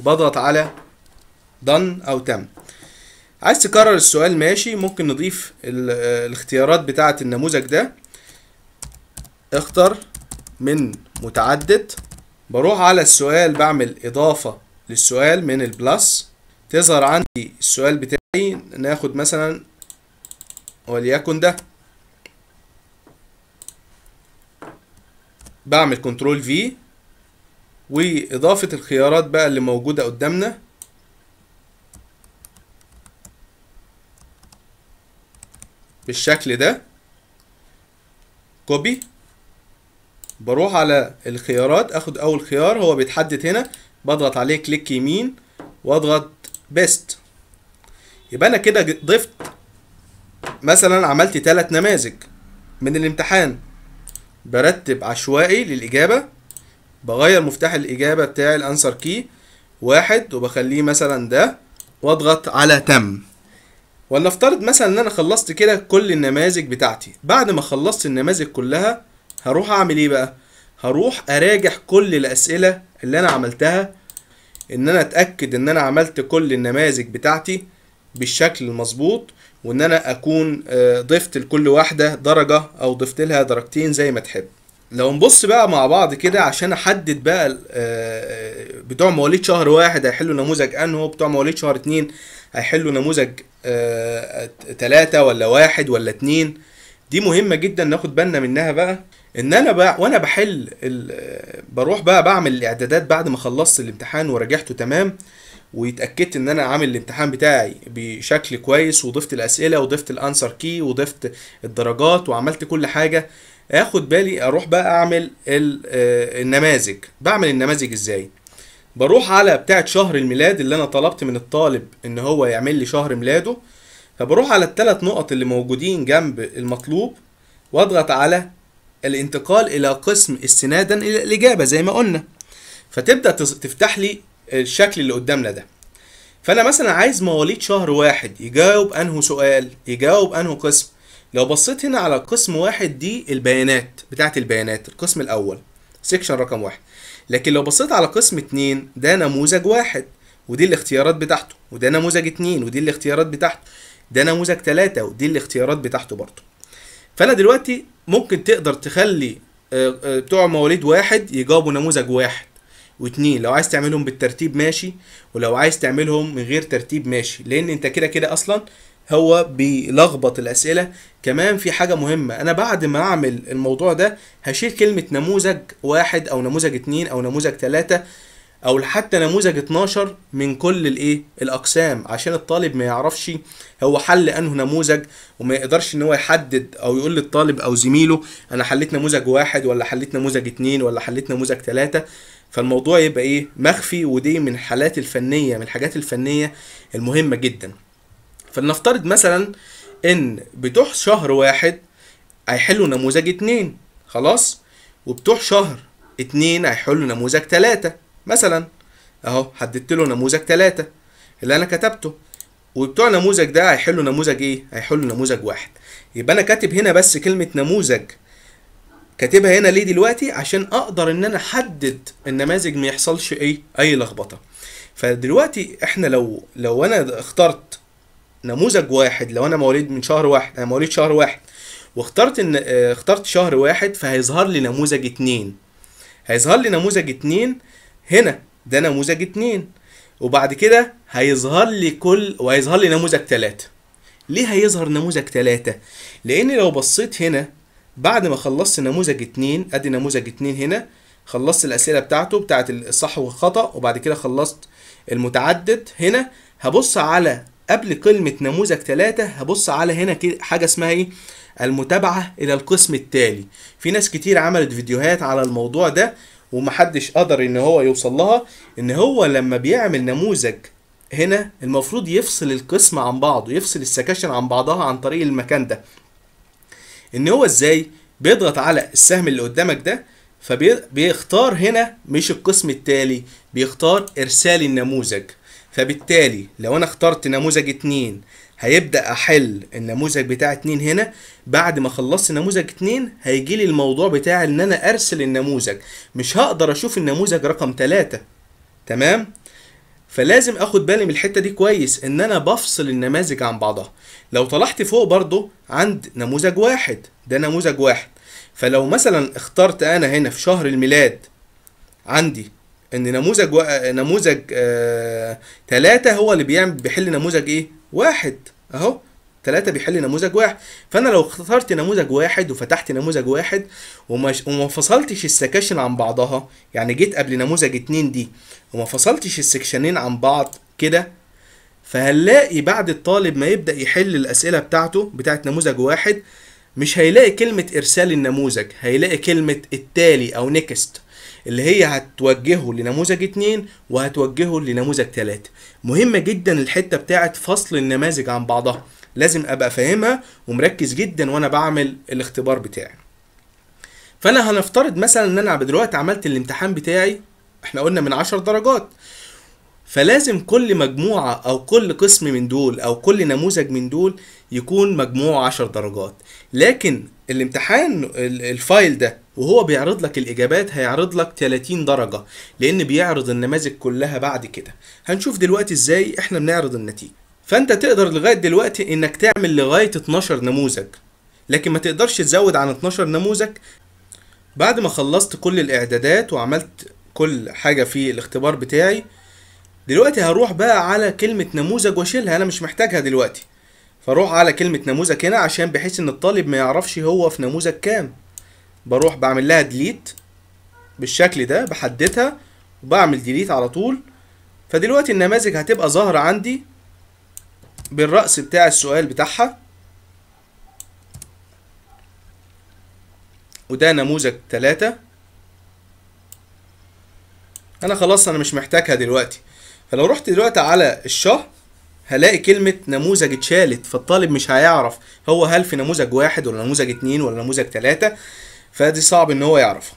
وبضغط على دن أو تم عايز تكرر السؤال ماشي ممكن نضيف الاختيارات بتاعة النموذج ده اختر من متعدد بروح على السؤال بعمل إضافة للسؤال من البلس تظهر عندي السؤال بتاعي ناخد مثلا وليكن ده بعمل كنترول في واضافه الخيارات بقى اللي موجوده قدامنا بالشكل ده كوبي بروح على الخيارات اخد اول خيار هو بيتحدد هنا بضغط عليه كليك يمين واضغط بيست يبقى انا كده ضفت مثلا عملت تلات نماذج من الامتحان برتب عشوائي للاجابه بغير مفتاح الاجابه بتاعي الانسر كي واحد وبخليه مثلا ده واضغط على تم ولنفترض مثلا ان انا خلصت كده كل النماذج بتاعتي بعد ما خلصت النماذج كلها هروح اعمل ايه بقى هروح اراجع كل الاسئله اللي انا عملتها ان انا اتاكد ان انا عملت كل النماذج بتاعتي بالشكل المظبوط وان انا اكون آه، ضفت لكل واحده درجه او ضفت لها درجتين زي ما تحب لو نبص بقى مع بعض كده عشان احدد بقى آه، آه، بتوع مواليد شهر واحد هيحلوا نموذج انه بتوع مواليد شهر اتنين هيحلوا نموذج تلاتة ولا واحد ولا اتنين دي مهمة جدا ناخد بالنا منها بقى ان انا بقى وانا بحل بروح بقى بعمل الاعدادات بعد ما خلصت الامتحان وراجعته تمام واتاكدت ان انا عامل الامتحان بتاعي بشكل كويس وضفت الاسئله وضفت الانسر كي وضفت الدرجات وعملت كل حاجه اخد بالي اروح بقى اعمل آه، النماذج بعمل النماذج ازاي بروح على بتاعه شهر الميلاد اللي انا طلبت من الطالب ان هو يعمل لي شهر ميلاده فبروح على الثلاث نقط اللي موجودين جنب المطلوب واضغط على الانتقال إلى قسم استنادا إلى الإجابة زي ما قلنا فتبدأ تفتح لي الشكل اللي قدامنا ده فأنا مثلا عايز مواليد شهر واحد يجاوب أنه سؤال يجاوب أنه قسم لو بصيت هنا على قسم واحد دي البيانات بتاعت البيانات القسم الأول سيكشن رقم واحد لكن لو بصيت على قسم اتنين ده نموذج واحد ودي الاختيارات بتاعته وده نموذج اتنين ودي الاختيارات بتاعته ده نموذج تلاتة ودي الاختيارات بتاعته برضه فانا دلوقتي ممكن تقدر تخلي آه، آه، بتوع مواليد واحد يجاوبوا نموذج واحد واتنين لو عايز تعملهم بالترتيب ماشي ولو عايز تعملهم من غير ترتيب ماشي لان انت كده كده اصلا هو بيلخبط الاسئله كمان في حاجه مهمه انا بعد ما اعمل الموضوع ده هشيل كلمه نموذج واحد او نموذج اتنين او نموذج تلاته او حتى نموذج 12 من كل الايه الاقسام عشان الطالب ما يعرفش هو حل انه نموذج وما يقدرش ان هو يحدد او يقول للطالب او زميله انا حليت نموذج واحد ولا حليت نموذج اتنين ولا حليت نموذج تلاتة فالموضوع يبقى ايه مخفي ودي من حالات الفنيه من الحاجات الفنيه المهمه جدا فلنفترض مثلا ان بتوح شهر واحد هيحلوا نموذج اتنين خلاص وبتوح شهر اتنين هيحلوا نموذج تلاتة مثلا اهو حددت له نموذج ثلاثة اللي انا كتبته وبتوع نموذج ده هيحلوا نموذج ايه هيحلوا نموذج واحد يبقى انا كاتب هنا بس كلمه نموذج كاتبها هنا ليه دلوقتي عشان اقدر ان انا احدد النماذج ما يحصلش ايه اي لخبطه فدلوقتي احنا لو لو انا اخترت نموذج واحد لو انا مواليد من شهر واحد انا آه، مواليد شهر واحد واخترت ان آه، اخترت شهر واحد فهيظهر لي نموذج اتنين هيظهر لي نموذج اتنين هنا ده نموذج اتنين وبعد كده هيظهر لي كل وهيظهر لي نموذج تلاتة ليه هيظهر نموذج تلاتة لان لو بصيت هنا بعد ما خلصت نموذج اتنين ادي نموذج اتنين هنا خلصت الاسئله بتاعته بتاعت الصح والخطا وبعد كده خلصت المتعدد هنا هبص على قبل كلمه نموذج ثلاثة هبص على هنا حاجه اسمها ايه المتابعه الى القسم التالي في ناس كتير عملت فيديوهات على الموضوع ده ومحدش قدر ان هو يوصل لها ان هو لما بيعمل نموذج هنا المفروض يفصل القسم عن بعضه يفصل السكاشن عن بعضها عن طريق المكان ده ان هو ازاي بيضغط على السهم اللي قدامك ده فبيختار هنا مش القسم التالي بيختار ارسال النموذج فبالتالي لو انا اخترت نموذج اتنين هيبدا احل النموذج بتاع 2 هنا بعد ما خلصت نموذج 2 هيجي لي الموضوع بتاع ان انا ارسل النموذج مش هقدر اشوف النموذج رقم 3 تمام فلازم اخد بالي من الحته دي كويس ان انا بفصل النماذج عن بعضها لو طلعت فوق برضو عند نموذج واحد ده نموذج واحد فلو مثلا اخترت انا هنا في شهر الميلاد عندي ان نموذج و... نموذج آه... تلاتة هو اللي بيعمل بيحل نموذج ايه واحد اهو ثلاثة بيحل نموذج واحد فأنا لو اخترت نموذج واحد وفتحت نموذج واحد ومش... وما فصلتش السكاشن عن بعضها يعني جيت قبل نموذج اتنين دي وما فصلتش السكشنين عن بعض كده فهنلاقي بعد الطالب ما يبدأ يحل الأسئلة بتاعته بتاعت نموذج واحد مش هيلاقي كلمة إرسال النموذج هيلاقي كلمة التالي أو نيكست اللي هي هتوجهه لنموذج اتنين وهتوجهه لنموذج تلاتة مهمة جدا الحتة بتاعت فصل النماذج عن بعضها لازم ابقى فاهمها ومركز جدا وانا بعمل الاختبار بتاعي فانا هنفترض مثلا ان انا دلوقتي عملت الامتحان بتاعي احنا قلنا من عشر درجات فلازم كل مجموعة أو كل قسم من دول أو كل نموذج من دول يكون مجموعه عشر درجات لكن الامتحان الفايل ده وهو بيعرض لك الاجابات هيعرض لك 30 درجه لان بيعرض النماذج كلها بعد كده هنشوف دلوقتي ازاي احنا بنعرض النتيجه فانت تقدر لغايه دلوقتي انك تعمل لغايه 12 نموذج لكن ما تقدرش تزود عن 12 نموذج بعد ما خلصت كل الاعدادات وعملت كل حاجه في الاختبار بتاعي دلوقتي هروح بقى على كلمه نموذج واشيلها انا مش محتاجها دلوقتي فاروح على كلمة نموذج هنا عشان بحيث ان الطالب ما يعرفش هو في نموذج كام بروح بعمل لها ديليت بالشكل ده بحددها وبعمل ديليت على طول فدلوقتي النماذج هتبقى ظاهرة عندي بالرأس بتاع السؤال بتاعها وده نموذج تلاتة انا خلاص انا مش محتاجها دلوقتي فلو رحت دلوقتي على الشهر هلاقي كلمة نموذج اتشالت فالطالب مش هيعرف هو هل في نموذج واحد ولا نموذج اتنين ولا نموذج تلاتة فدي صعب ان هو يعرفها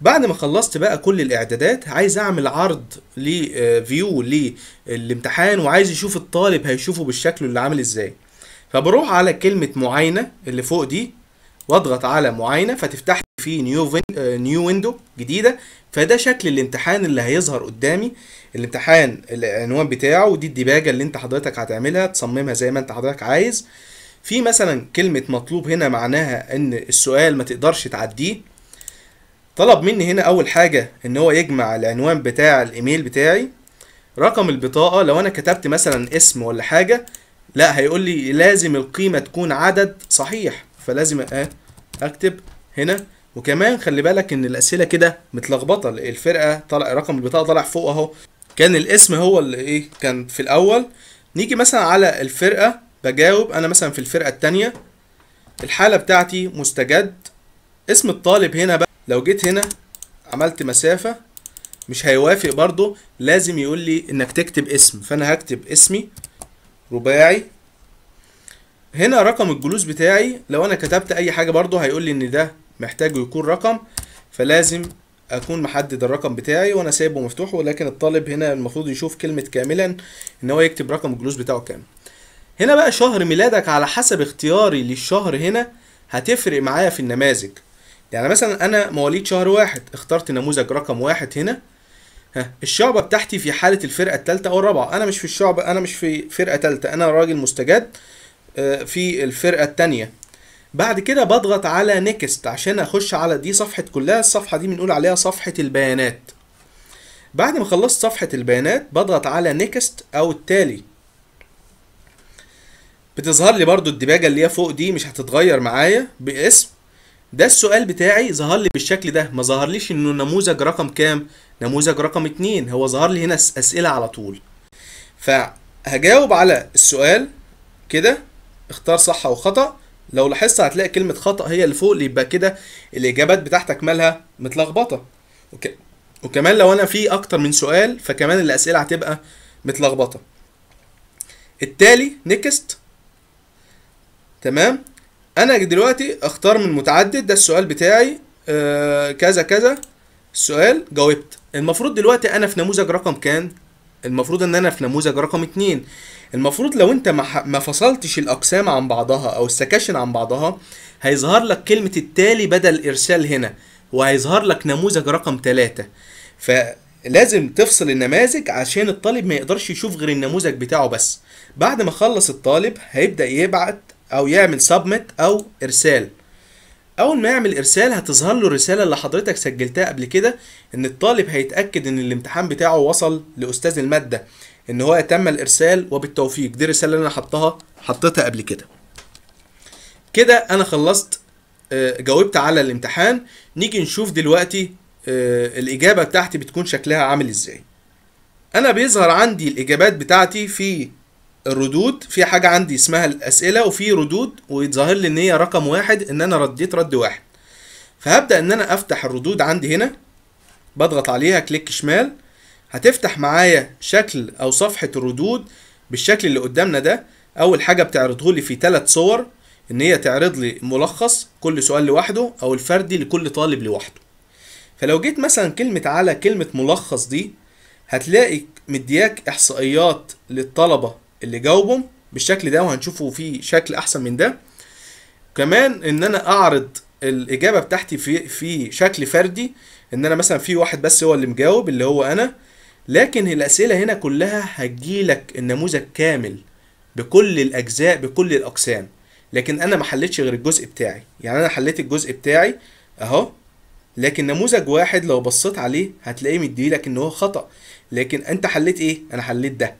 بعد ما خلصت بقى كل الاعدادات عايز اعمل عرض لفيو آه، للامتحان آه، وعايز يشوف الطالب هيشوفه بالشكل اللي عامل ازاي فبروح على كلمة معاينة اللي فوق دي واضغط على معاينة فتفتح فيه نيو نيو ويندو جديده فده شكل الامتحان اللي هيظهر قدامي الامتحان العنوان بتاعه ودي الديباجه اللي انت حضرتك هتعملها تصممها زي ما انت حضرتك عايز في مثلا كلمه مطلوب هنا معناها ان السؤال ما تقدرش تعديه طلب مني هنا اول حاجه ان هو يجمع العنوان بتاع الايميل بتاعي رقم البطاقه لو انا كتبت مثلا اسم ولا حاجه لا هيقول لي لازم القيمه تكون عدد صحيح فلازم اكتب هنا وكمان خلي بالك ان الاسئله كده متلخبطه الفرقه طلع رقم البطاقه طلع فوق اهو كان الاسم هو اللي ايه كان في الاول نيجي مثلا على الفرقه بجاوب انا مثلا في الفرقه الثانيه الحاله بتاعتي مستجد اسم الطالب هنا بقى لو جيت هنا عملت مسافه مش هيوافق برضه لازم يقول لي انك تكتب اسم فانا هكتب اسمي رباعي هنا رقم الجلوس بتاعي لو انا كتبت اي حاجه برضه هيقول لي ان ده محتاجه يكون رقم فلازم اكون محدد الرقم بتاعي وانا سايبه مفتوح ولكن الطالب هنا المفروض يشوف كلمه كاملا ان هو يكتب رقم الجلوس بتاعه كام هنا بقى شهر ميلادك على حسب اختياري للشهر هنا هتفرق معايا في النماذج يعني مثلا انا مواليد شهر واحد اخترت نموذج رقم واحد هنا ها الشعبه بتاعتي في حاله الفرقه التالتة او الرابعه انا مش في الشعبه انا مش في فرقه تالتة انا راجل مستجد آه، في الفرقه التانية بعد كده بضغط على نيكست عشان اخش على دي صفحة كلها الصفحة دي بنقول عليها صفحة البيانات بعد ما خلصت صفحة البيانات بضغط على نيكست او التالي بتظهر لي برضو الدباجة اللي هي فوق دي مش هتتغير معايا باسم ده السؤال بتاعي ظهر لي بالشكل ده ما ليش انه نموذج رقم كام نموذج رقم اتنين هو ظهر لي هنا اسئلة على طول فهجاوب على السؤال كده اختار صح او خطأ لو لاحظت هتلاقي كلمة خطأ هي اللي فوق يبقى كده الإجابات بتاعتك مالها متلخبطة وكمان لو أنا في أكتر من سؤال فكمان الأسئلة هتبقى متلخبطة التالي نيكست تمام أنا دلوقتي أختار من متعدد ده السؤال بتاعي آه كذا كذا السؤال جاوبت المفروض دلوقتي أنا في نموذج رقم كام المفروض ان انا في نموذج رقم اتنين المفروض لو انت ما فصلتش الاقسام عن بعضها او السكاشن عن بعضها هيظهر لك كلمة التالي بدل ارسال هنا وهيظهر لك نموذج رقم تلاتة فلازم تفصل النماذج عشان الطالب ما يقدرش يشوف غير النموذج بتاعه بس بعد ما خلص الطالب هيبدأ يبعت او يعمل سبمت او ارسال اول ما يعمل ارسال هتظهر له الرساله اللي حضرتك سجلتها قبل كده ان الطالب هيتاكد ان الامتحان بتاعه وصل لاستاذ الماده ان هو تم الارسال وبالتوفيق دي الرساله اللي انا حطها حطيتها قبل كده كده انا خلصت آه، جاوبت على الامتحان نيجي نشوف دلوقتي آه، الاجابه بتاعتي بتكون شكلها عامل ازاي انا بيظهر عندي الاجابات بتاعتي في الردود في حاجه عندي اسمها الاسئله وفي ردود ويتظاهر لي ان هي رقم واحد ان انا رديت رد واحد فهبدا ان انا افتح الردود عندي هنا بضغط عليها كليك شمال هتفتح معايا شكل او صفحه الردود بالشكل اللي قدامنا ده اول حاجه بتعرضه لي في ثلاث صور ان هي تعرض لي ملخص كل سؤال لوحده او الفردي لكل طالب لوحده فلو جيت مثلا كلمه على كلمه ملخص دي هتلاقي مدياك احصائيات للطلبه اللي جاوبهم بالشكل ده وهنشوفه في شكل احسن من ده كمان ان انا اعرض الاجابه بتاعتي في في شكل فردي ان انا مثلا في واحد بس هو اللي مجاوب اللي هو انا لكن الاسئله هنا كلها هتجيلك النموذج كامل بكل الاجزاء بكل الاقسام لكن انا ما حليتش غير الجزء بتاعي يعني انا حليت الجزء بتاعي اهو لكن نموذج واحد لو بصيت عليه هتلاقيه مديلك ان هو خطا لكن انت حليت ايه انا حليت ده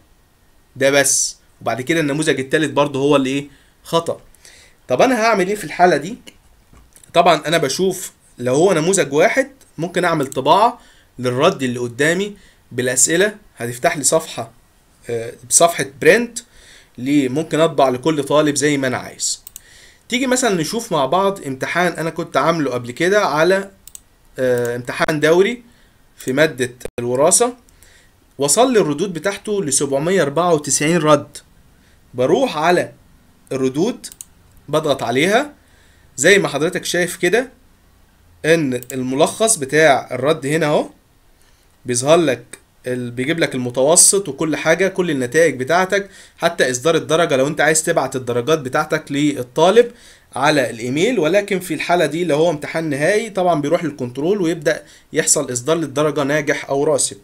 ده بس وبعد كده النموذج الثالث برضه هو اللي ايه خطا طب انا هعمل ايه في الحاله دي طبعا انا بشوف لو هو نموذج واحد ممكن اعمل طباعه للرد اللي قدامي بالاسئله هتفتح لي صفحه بصفحه آه، برنت ليه ممكن اطبع لكل طالب زي ما انا عايز تيجي مثلا نشوف مع بعض امتحان انا كنت عامله قبل كده على آه، امتحان دوري في ماده الوراثه وصل لي الردود بتاعته ل 794 رد بروح على الردود بضغط عليها زي ما حضرتك شايف كده ان الملخص بتاع الرد هنا اهو بيظهر لك بيجيب لك المتوسط وكل حاجة كل النتائج بتاعتك حتى إصدار الدرجة لو أنت عايز تبعت الدرجات بتاعتك للطالب على الإيميل ولكن في الحالة دي اللي هو امتحان نهائي طبعا بيروح للكنترول ويبدأ يحصل إصدار للدرجة ناجح أو راسب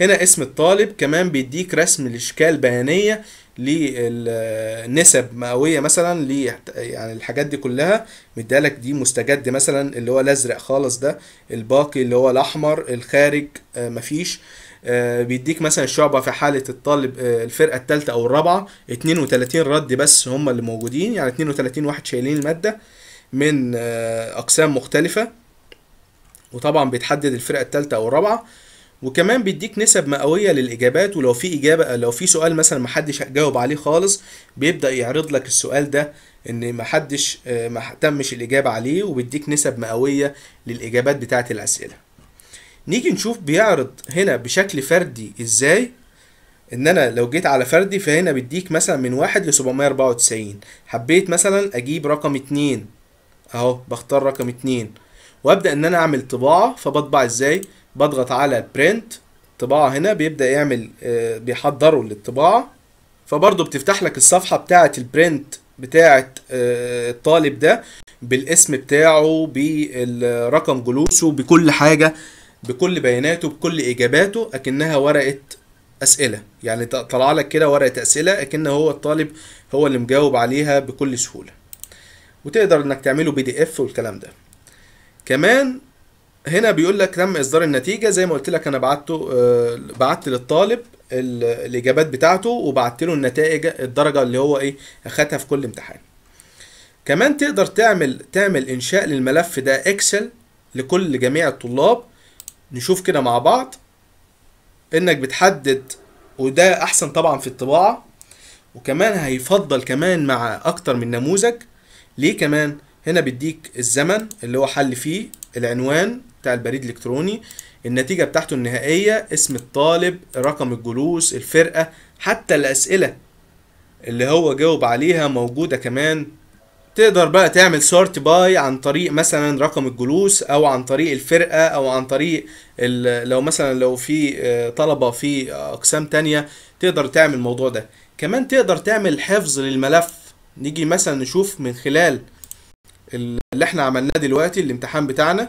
هنا اسم الطالب كمان بيديك رسم لاشكال بيانيه للنسب مئويه مثلا ل يعني الحاجات دي كلها مديالك دي مستجد مثلا اللي هو الازرق خالص ده الباقي اللي هو الاحمر الخارج آه، مفيش آه، بيديك مثلا الشعبة في حالة الطالب آه، الفرقة التالتة أو الرابعة 32 رد بس هم اللي موجودين يعني 32 واحد شايلين المادة من أقسام مختلفة وطبعا بيتحدد الفرقة التالتة أو الرابعة وكمان بيديك نسب مئويه للاجابات ولو في اجابه لو في سؤال مثلا محدش جاوب عليه خالص بيبدا يعرض لك السؤال ده ان محدش ما آه، تمش الاجابه عليه وبيديك نسب مئويه للاجابات بتاعه الاسئله نيجي نشوف بيعرض هنا بشكل فردي ازاي ان انا لو جيت على فردي فهنا بيديك مثلا من واحد ل 794 حبيت مثلا اجيب رقم اتنين اهو بختار رقم اتنين وابدا ان انا اعمل طباعه فبطبع ازاي بضغط على برنت طباعة هنا بيبدأ يعمل آه، بيحضره للطباعة فبرضه بتفتح لك الصفحة بتاعة البرنت بتاعة آه، الطالب ده بالاسم بتاعه بالرقم جلوسه بكل حاجة بكل بياناته بكل إجاباته أكنها ورقة أسئلة يعني طلع لك كده ورقة أسئلة أكن هو الطالب هو اللي مجاوب عليها بكل سهولة وتقدر إنك تعمله بي دي إف والكلام ده كمان هنا بيقول لك تم اصدار النتيجه زي ما قلت لك انا بعته آه، بعت للطالب الاجابات بتاعته وبعت له النتائج الدرجه اللي هو ايه اخدها في كل امتحان كمان تقدر تعمل تعمل انشاء للملف ده اكسل لكل جميع الطلاب نشوف كده مع بعض انك بتحدد وده احسن طبعا في الطباعه وكمان هيفضل كمان مع اكتر من نموذج ليه كمان هنا بيديك الزمن اللي هو حل فيه العنوان بتاع البريد الالكتروني النتيجه بتاعته النهائيه اسم الطالب رقم الجلوس الفرقه حتى الاسئله اللي هو جاوب عليها موجوده كمان تقدر بقى تعمل سورت باي عن طريق مثلا رقم الجلوس او عن طريق الفرقه او عن طريق لو مثلا لو في آه، طلبه في آه، اقسام تانية تقدر تعمل الموضوع ده كمان تقدر تعمل حفظ للملف نيجي مثلا نشوف من خلال اللي احنا عملناه دلوقتي الامتحان بتاعنا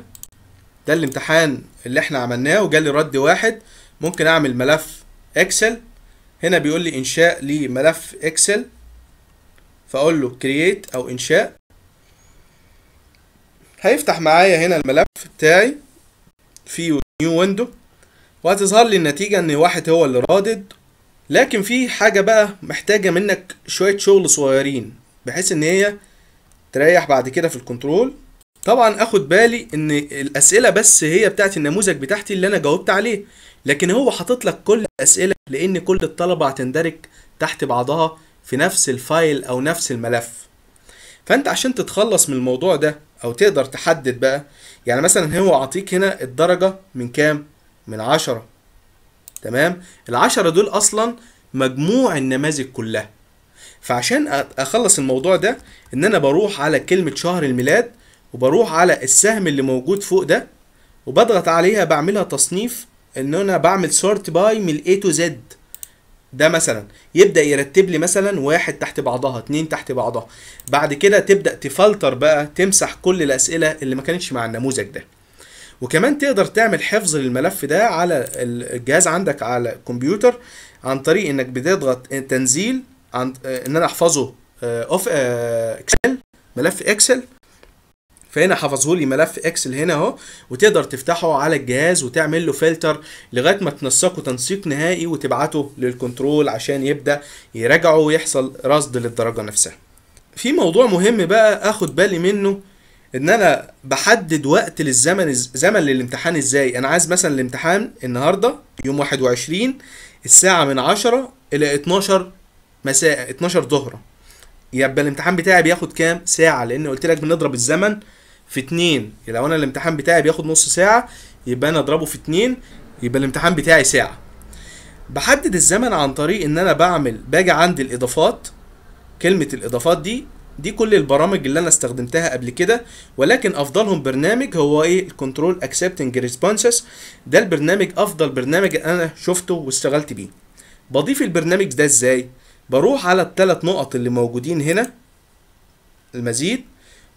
ده الامتحان اللي احنا عملناه وجالي رد واحد ممكن اعمل ملف اكسل هنا بيقول لي انشاء لملف اكسل فاقول له كرييت او انشاء هيفتح معايا هنا الملف بتاعي في نيو ويندو وهتظهر لي النتيجة ان واحد هو اللي رادد لكن في حاجة بقى محتاجة منك شوية شغل صغيرين بحيث ان هي تريح بعد كده في الكنترول طبعا اخد بالي ان الاسئله بس هي بتاعت النموذج بتاعتي اللي انا جاوبت عليه لكن هو حاطط لك كل الاسئله لان كل الطلبه هتندرج تحت بعضها في نفس الفايل او نفس الملف فانت عشان تتخلص من الموضوع ده او تقدر تحدد بقى يعني مثلا هو عطيك هنا الدرجه من كام من عشرة تمام العشرة دول اصلا مجموع النماذج كلها فعشان اخلص الموضوع ده ان انا بروح على كلمه شهر الميلاد وبروح على السهم اللي موجود فوق ده وبضغط عليها بعملها تصنيف ان انا بعمل سورت باي من A تو Z ده مثلا يبدا يرتب لي مثلا واحد تحت بعضها اتنين تحت بعضها بعد كده تبدا تفلتر بقى تمسح كل الاسئله اللي ما كانتش مع النموذج ده وكمان تقدر تعمل حفظ للملف ده على الجهاز عندك على الكمبيوتر عن طريق انك بتضغط تنزيل عن ان انا احفظه اوف آه، اكسل آه، ملف اكسل فهنا حفظه لي ملف اكسل هنا اهو وتقدر تفتحه على الجهاز وتعمل له فلتر لغايه ما تنسقه تنسيق نهائي وتبعته للكنترول عشان يبدا يراجعه ويحصل رصد للدرجه نفسها في موضوع مهم بقى اخد بالي منه ان انا بحدد وقت للزمن زمن للامتحان ازاي انا عايز مثلا الامتحان النهارده يوم 21 الساعه من 10 الى 12 مساء 12 ظهرا يبقى الامتحان بتاعي بياخد كام ساعه لان قلت لك بنضرب الزمن في اتنين لو انا الامتحان بتاعي بياخد نص ساعه يبقى انا اضربه في اتنين يبقى الامتحان بتاعي ساعه بحدد الزمن عن طريق ان انا بعمل باجي عند الاضافات كلمه الاضافات دي دي كل البرامج اللي انا استخدمتها قبل كده ولكن افضلهم برنامج هو ايه الكنترول اكسبتنج ريسبونسز ده البرنامج افضل برنامج انا شفته واشتغلت بيه بضيف البرنامج ده ازاي بروح على الثلاث نقط اللي موجودين هنا المزيد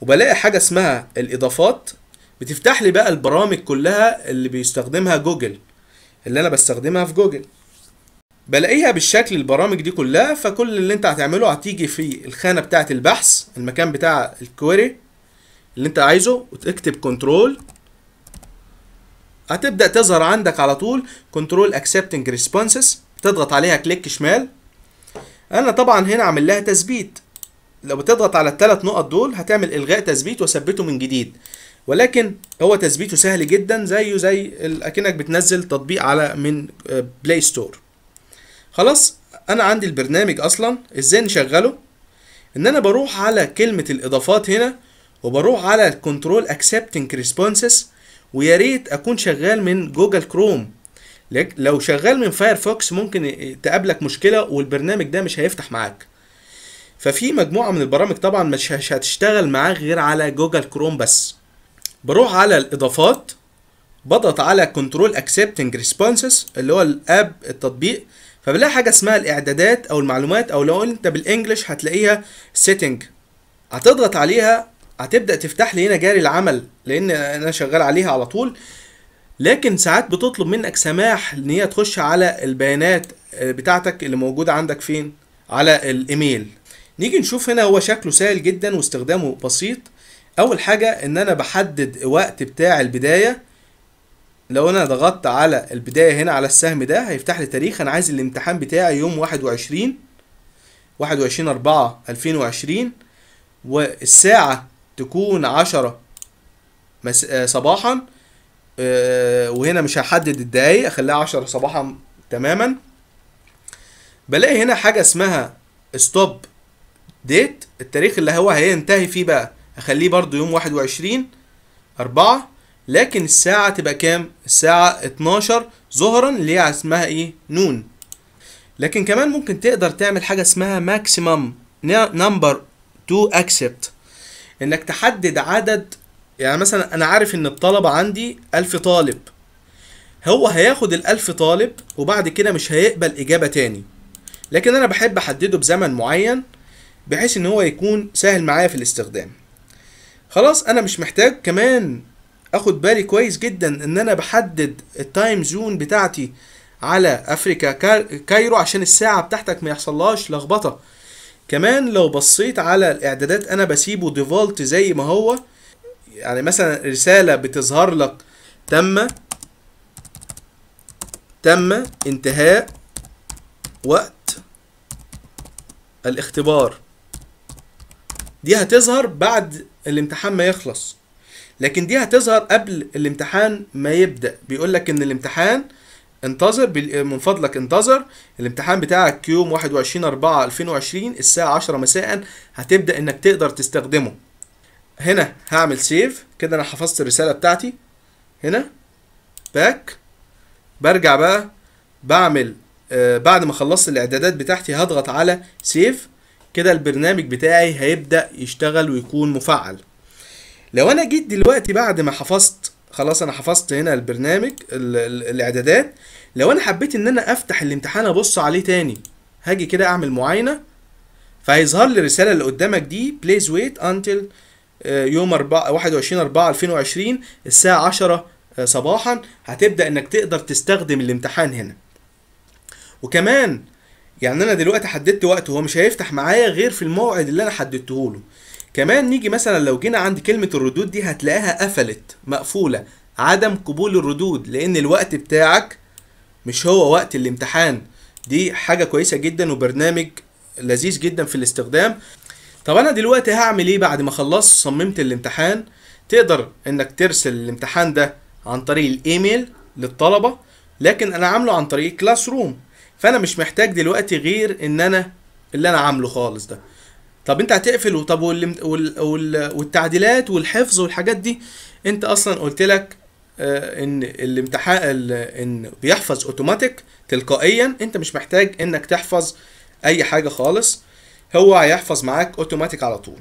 وبلاقي حاجه اسمها الاضافات بتفتح لي بقى البرامج كلها اللي بيستخدمها جوجل اللي انا بستخدمها في جوجل بلاقيها بالشكل البرامج دي كلها فكل اللي انت هتعمله هتيجي في الخانه بتاعه البحث المكان بتاع الكويري اللي انت عايزه وتكتب كنترول هتبدا تظهر عندك على طول كنترول اكسبتنج ريسبونسز تضغط عليها كليك شمال انا طبعا هنا عامل لها تثبيت لو بتضغط على الثلاث نقط دول هتعمل الغاء تثبيت وثبته من جديد ولكن هو تثبيته سهل جدا زيه زي اكنك بتنزل تطبيق على من بلاي آه، ستور خلاص انا عندي البرنامج اصلا ازاي نشغله ان انا بروح على كلمه الاضافات هنا وبروح على كنترول اكسبتنج ريسبونسز ويا ريت اكون شغال من جوجل كروم لو شغال من فايرفوكس ممكن تقابلك مشكله والبرنامج ده مش هيفتح معاك ففي مجموعه من البرامج طبعا مش هتشتغل معاك غير على جوجل كروم بس بروح على الاضافات بضغط على كنترول اكسبتنج ريسبونسز اللي هو الاب التطبيق فبلاقي حاجه اسمها الاعدادات او المعلومات او لو انت بالانجلش هتلاقيها سيتنج هتضغط عليها هتبدا تفتح لي هنا جاري العمل لان انا شغال عليها على طول لكن ساعات بتطلب منك سماح ان هي تخش على البيانات بتاعتك اللي موجوده عندك فين على الايميل نيجي نشوف هنا هو شكله سهل جدا واستخدامه بسيط اول حاجة ان انا بحدد وقت بتاع البداية لو انا ضغطت على البداية هنا على السهم ده هيفتح لي تاريخ انا عايز الامتحان بتاعي يوم واحد وعشرين واحد وعشرين اربعة الفين وعشرين والساعة تكون عشرة آه، صباحا آه، وهنا مش هحدد الدقايق اخليها عشرة صباحا تماما بلاقي هنا حاجة اسمها ستوب ديت التاريخ اللي هو هينتهي فيه بقى هخليه برضو يوم واحد وعشرين أربعة لكن الساعة تبقى كام؟ الساعة 12 ظهرا اللي هي اسمها ايه؟ نون لكن كمان ممكن تقدر تعمل حاجة اسمها ماكسيمم نمبر تو اكسبت انك تحدد عدد يعني مثلا انا عارف ان الطلبة عندي ألف طالب هو هياخد الألف طالب وبعد كده مش هيقبل إجابة تاني لكن أنا بحب أحدده بزمن معين بحيث ان هو يكون سهل معايا في الاستخدام خلاص انا مش محتاج كمان اخد بالي كويس جدا ان انا بحدد التايم زون بتاعتي على افريكا كايرو عشان الساعة بتاعتك ما يحصلهاش لخبطة كمان لو بصيت على الاعدادات انا بسيبه ديفولت زي ما هو يعني مثلا رسالة بتظهر لك تم تم انتهاء وقت الاختبار دي هتظهر بعد الامتحان ما يخلص لكن دي هتظهر قبل الامتحان ما يبدأ بيقول لك ان الامتحان انتظر من فضلك انتظر الامتحان بتاعك يوم 21 4 2020 الساعة 10 مساء هتبدأ انك تقدر تستخدمه هنا هعمل سيف كده انا حفظت الرسالة بتاعتي هنا باك برجع بقى بعمل آه بعد ما خلصت الاعدادات بتاعتي هضغط على سيف كده البرنامج بتاعي هيبدأ يشتغل ويكون مفعل لو انا جيت دلوقتي بعد ما حفظت خلاص انا حفظت هنا البرنامج الاعدادات لو انا حبيت ان انا افتح الامتحان ابص عليه تاني هاجي كده اعمل معاينه فهيظهر لي الرساله اللي قدامك دي بليز ويت انتل يوم 21 4 2020 الساعه 10 آه، صباحا هتبدا انك تقدر تستخدم الامتحان هنا وكمان يعني انا دلوقتي حددت وقت هو مش هيفتح معايا غير في الموعد اللي انا حددته له كمان نيجي مثلا لو جينا عند كلمه الردود دي هتلاقيها قفلت مقفوله عدم قبول الردود لان الوقت بتاعك مش هو وقت الامتحان دي حاجه كويسه جدا وبرنامج لذيذ جدا في الاستخدام طب انا دلوقتي هعمل ايه بعد ما خلصت صممت الامتحان تقدر انك ترسل الامتحان ده عن طريق الايميل للطلبه لكن انا عامله عن طريق كلاس روم فانا مش محتاج دلوقتي غير ان انا اللي انا عامله خالص ده طب انت هتقفل وطب وال... وال... والتعديلات والحفظ والحاجات دي انت اصلا قلت لك آه، ان الامتحان ان بيحفظ اوتوماتيك تلقائيا انت مش محتاج انك تحفظ اي حاجه خالص هو هيحفظ معاك اوتوماتيك على طول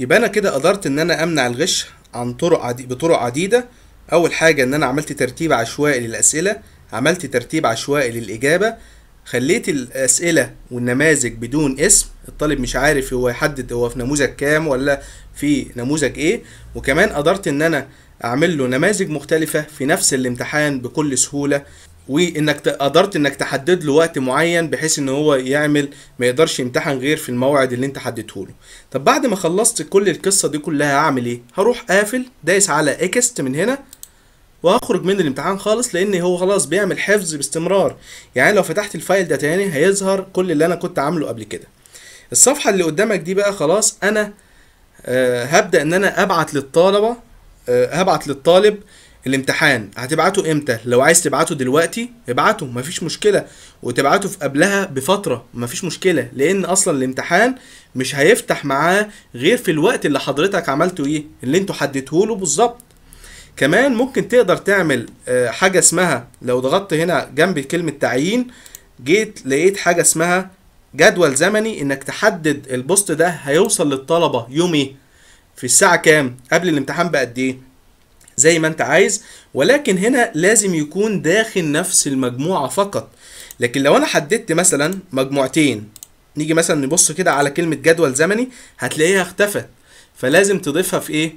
يبقى انا كده قدرت ان انا امنع الغش عن طرق عدي... بطرق عديده اول حاجه ان انا عملت ترتيب عشوائي للاسئله عملت ترتيب عشوائي للإجابة خليت الأسئلة والنماذج بدون اسم الطالب مش عارف هو يحدد هو في نموذج كام ولا في نموذج ايه وكمان قدرت ان انا اعمل له نماذج مختلفة في نفس الامتحان بكل سهولة وانك قدرت انك تحدد له وقت معين بحيث ان هو يعمل ما يقدرش يمتحن غير في الموعد اللي انت حددته له طب بعد ما خلصت كل القصه دي كلها هعمل ايه هروح قافل دايس على اكست من هنا واخرج من الامتحان خالص لان هو خلاص بيعمل حفظ باستمرار يعني لو فتحت الفايل ده تاني هيظهر كل اللي انا كنت عامله قبل كده الصفحه اللي قدامك دي بقى خلاص انا أه هبدا ان انا ابعت للطلبه أه هبعت للطالب الامتحان هتبعته امتى لو عايز تبعته دلوقتي ابعته مفيش مشكله وتبعته في قبلها بفتره مفيش مشكله لان اصلا الامتحان مش هيفتح معاه غير في الوقت اللي حضرتك عملته ايه اللي انتوا حددته له بالظبط كمان ممكن تقدر تعمل آه، حاجة اسمها لو ضغطت هنا جنب كلمة تعيين جيت لقيت حاجة اسمها جدول زمني انك تحدد البوست ده هيوصل للطلبة يوم ايه في الساعة كام قبل الامتحان بقد ايه زي ما انت عايز ولكن هنا لازم يكون داخل نفس المجموعة فقط لكن لو انا حددت مثلا مجموعتين نيجي مثلا نبص كده على كلمة جدول زمني هتلاقيها اختفت فلازم تضيفها في ايه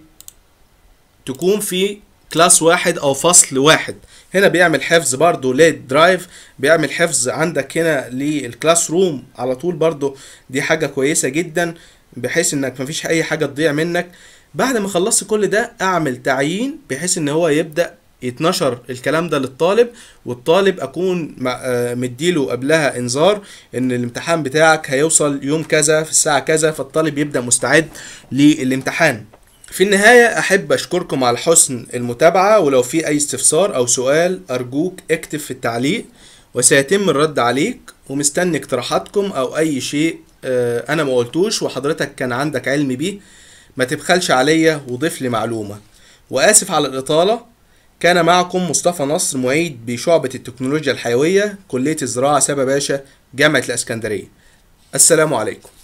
تكون في كلاس واحد او فصل واحد هنا بيعمل حفظ برضو للدرايف بيعمل حفظ عندك هنا للكلاس روم على طول برضو دي حاجه كويسه جدا بحيث انك مفيش اي حاجه تضيع منك بعد ما خلصت كل ده اعمل تعيين بحيث ان هو يبدا يتنشر الكلام ده للطالب والطالب اكون آه، مديله قبلها انذار ان الامتحان بتاعك هيوصل يوم كذا في الساعه كذا فالطالب يبدا مستعد للامتحان في النهاية أحب أشكركم على حسن المتابعة ولو في أي استفسار أو سؤال أرجوك اكتب في التعليق وسيتم الرد عليك ومستني اقتراحاتكم أو أي شيء آه، أنا ما قلتوش وحضرتك كان عندك علم بيه ما تبخلش عليا وضيف لي معلومة وآسف على الإطالة كان معكم مصطفى نصر معيد بشعبة التكنولوجيا الحيوية كلية الزراعة سبا باشا جامعة الإسكندرية السلام عليكم